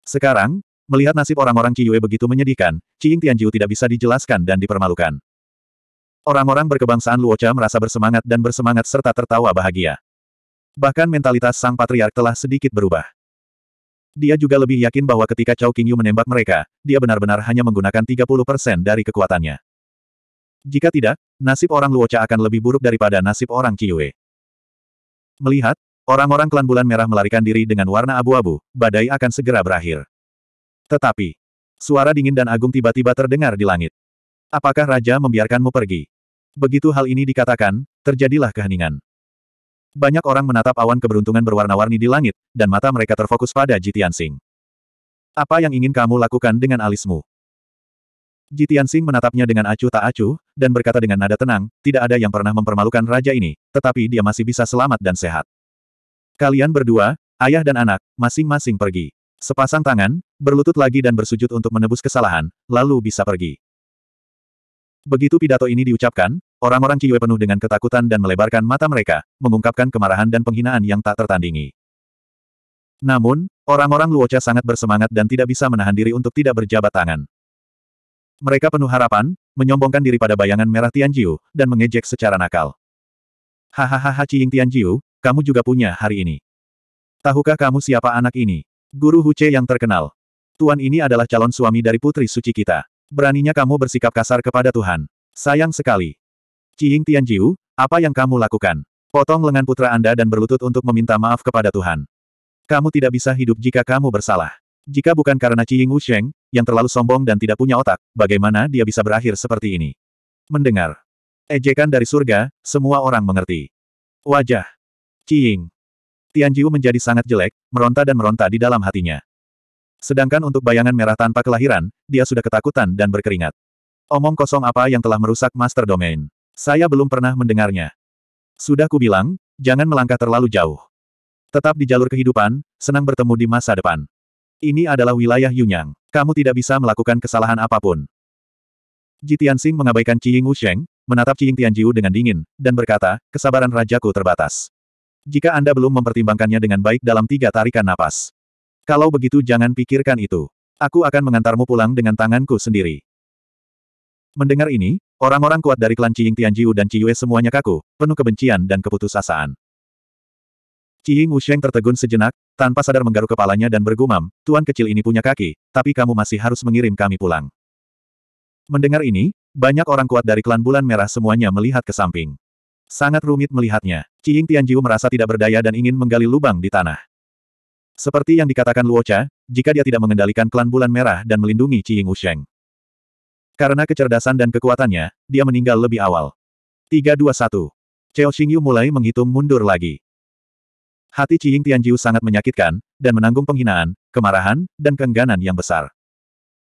Sekarang, melihat nasib orang-orang Ciyue begitu menyedihkan, Qing Tianjiu tidak bisa dijelaskan dan dipermalukan. Orang-orang berkebangsaan Luo Cha merasa bersemangat dan bersemangat serta tertawa bahagia. Bahkan mentalitas sang patriark telah sedikit berubah. Dia juga lebih yakin bahwa ketika Chao Qingyu menembak mereka, dia benar-benar hanya menggunakan 30% dari kekuatannya. Jika tidak, nasib orang Luocha akan lebih buruk daripada nasib orang Qiyue. Melihat, orang-orang klan bulan merah melarikan diri dengan warna abu-abu, badai akan segera berakhir. Tetapi, suara dingin dan agung tiba-tiba terdengar di langit. Apakah Raja membiarkanmu pergi? Begitu hal ini dikatakan, terjadilah keheningan. Banyak orang menatap awan keberuntungan berwarna-warni di langit, dan mata mereka terfokus pada Jitian Sing. Apa yang ingin kamu lakukan dengan alismu? Jitian Sing menatapnya dengan acuh tak acuh, dan berkata dengan nada tenang, tidak ada yang pernah mempermalukan raja ini, tetapi dia masih bisa selamat dan sehat. Kalian berdua, ayah dan anak, masing-masing pergi. Sepasang tangan, berlutut lagi dan bersujud untuk menebus kesalahan, lalu bisa pergi. Begitu pidato ini diucapkan, Orang-orang Qiyue penuh dengan ketakutan dan melebarkan mata mereka, mengungkapkan kemarahan dan penghinaan yang tak tertandingi. Namun, orang-orang Luocha sangat bersemangat dan tidak bisa menahan diri untuk tidak berjabat tangan. Mereka penuh harapan, menyombongkan diri pada bayangan merah Tianjiu, dan mengejek secara nakal. Hahaha Ciying Tianjiu, kamu juga punya hari ini. Tahukah kamu siapa anak ini? Guru Huce yang terkenal. Tuan ini adalah calon suami dari putri suci kita. Beraninya kamu bersikap kasar kepada Tuhan. Sayang sekali, Qing Tianjiu, apa yang kamu lakukan? Potong lengan putra Anda dan berlutut untuk meminta maaf kepada Tuhan. Kamu tidak bisa hidup jika kamu bersalah. Jika bukan karena Qing Wusheng, yang terlalu sombong dan tidak punya otak, bagaimana dia bisa berakhir seperti ini? Mendengar. Ejekan dari surga, semua orang mengerti. Wajah. Qing. Tianjiu menjadi sangat jelek, meronta dan meronta di dalam hatinya. Sedangkan untuk bayangan merah tanpa kelahiran, dia sudah ketakutan dan berkeringat. Omong kosong apa yang telah merusak Master Domain. Saya belum pernah mendengarnya. Sudah kubilang, jangan melangkah terlalu jauh. Tetap di jalur kehidupan, senang bertemu di masa depan. Ini adalah wilayah Yunyang. Kamu tidak bisa melakukan kesalahan apapun. Ji Tianxing mengabaikan Qiying Wusheng, menatap Qiying Tianjiu dengan dingin, dan berkata, kesabaran rajaku terbatas. Jika Anda belum mempertimbangkannya dengan baik dalam tiga tarikan napas. Kalau begitu jangan pikirkan itu. Aku akan mengantarmu pulang dengan tanganku sendiri. Mendengar ini, Orang-orang kuat dari klan Ciying Tianjiu dan Qiyue semuanya kaku, penuh kebencian dan keputusasaan. Ciying Wusheng tertegun sejenak, tanpa sadar menggaruk kepalanya dan bergumam, Tuan kecil ini punya kaki, tapi kamu masih harus mengirim kami pulang. Mendengar ini, banyak orang kuat dari klan Bulan Merah semuanya melihat ke samping. Sangat rumit melihatnya. Ciying Tianjiu merasa tidak berdaya dan ingin menggali lubang di tanah. Seperti yang dikatakan Luo Cha, jika dia tidak mengendalikan klan Bulan Merah dan melindungi Ciying Wusheng, karena kecerdasan dan kekuatannya, dia meninggal lebih awal. 321. Cheo Xingyu mulai menghitung mundur lagi. Hati Ciying Tianjiu sangat menyakitkan, dan menanggung penghinaan, kemarahan, dan keengganan yang besar.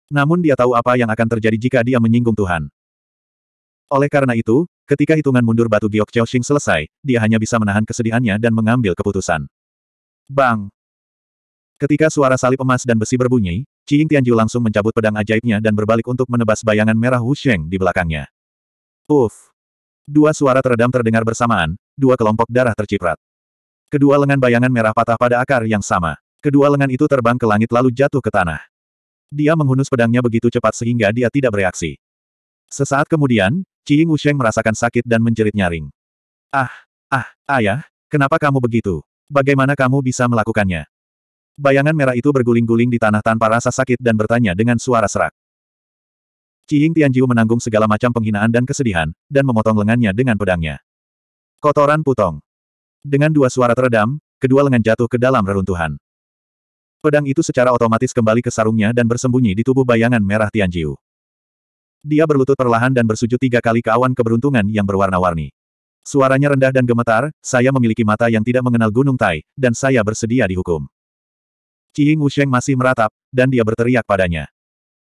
Namun dia tahu apa yang akan terjadi jika dia menyinggung Tuhan. Oleh karena itu, ketika hitungan mundur batu giok Cao Xing selesai, dia hanya bisa menahan kesedihannya dan mengambil keputusan. Bang! Ketika suara salib emas dan besi berbunyi, Qing Tianju langsung mencabut pedang ajaibnya dan berbalik untuk menebas bayangan merah Wu Sheng di belakangnya. Uff! Dua suara teredam terdengar bersamaan, dua kelompok darah terciprat. Kedua lengan bayangan merah patah pada akar yang sama. Kedua lengan itu terbang ke langit lalu jatuh ke tanah. Dia menghunus pedangnya begitu cepat sehingga dia tidak bereaksi. Sesaat kemudian, Qing Wusheng merasakan sakit dan menjerit nyaring. Ah, ah, ayah, kenapa kamu begitu? Bagaimana kamu bisa melakukannya? Bayangan merah itu berguling-guling di tanah tanpa rasa sakit dan bertanya dengan suara serak. Qing Tianjiu menanggung segala macam penghinaan dan kesedihan, dan memotong lengannya dengan pedangnya. Kotoran putong. Dengan dua suara teredam, kedua lengan jatuh ke dalam reruntuhan. Pedang itu secara otomatis kembali ke sarungnya dan bersembunyi di tubuh bayangan merah Tianjiu. Dia berlutut perlahan dan bersujud tiga kali ke awan keberuntungan yang berwarna-warni. Suaranya rendah dan gemetar, saya memiliki mata yang tidak mengenal gunung Tai, dan saya bersedia dihukum. Qiying Wusheng masih meratap, dan dia berteriak padanya.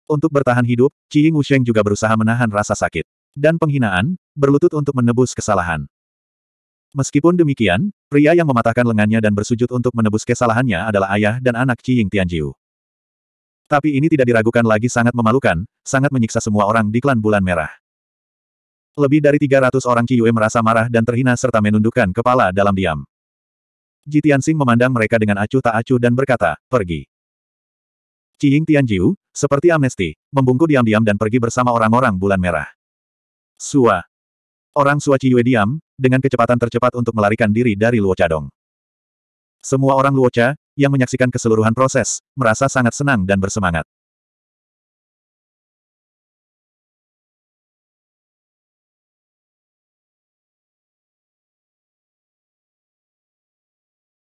Untuk bertahan hidup, Qiying Wusheng juga berusaha menahan rasa sakit. Dan penghinaan, berlutut untuk menebus kesalahan. Meskipun demikian, pria yang mematahkan lengannya dan bersujud untuk menebus kesalahannya adalah ayah dan anak Qiying Tianjiu. Tapi ini tidak diragukan lagi sangat memalukan, sangat menyiksa semua orang di klan Bulan Merah. Lebih dari 300 orang Qiyue merasa marah dan terhina serta menundukkan kepala dalam diam. Jitian Tianxing memandang mereka dengan acuh tak acuh dan berkata, pergi. Ciying Tianjiu, seperti amnesti, membungkuk diam-diam dan pergi bersama orang-orang bulan merah. Sua. Orang Sua Yue diam, dengan kecepatan tercepat untuk melarikan diri dari Luo Cadong. Semua orang Luo Cha, yang menyaksikan keseluruhan proses, merasa sangat senang dan bersemangat.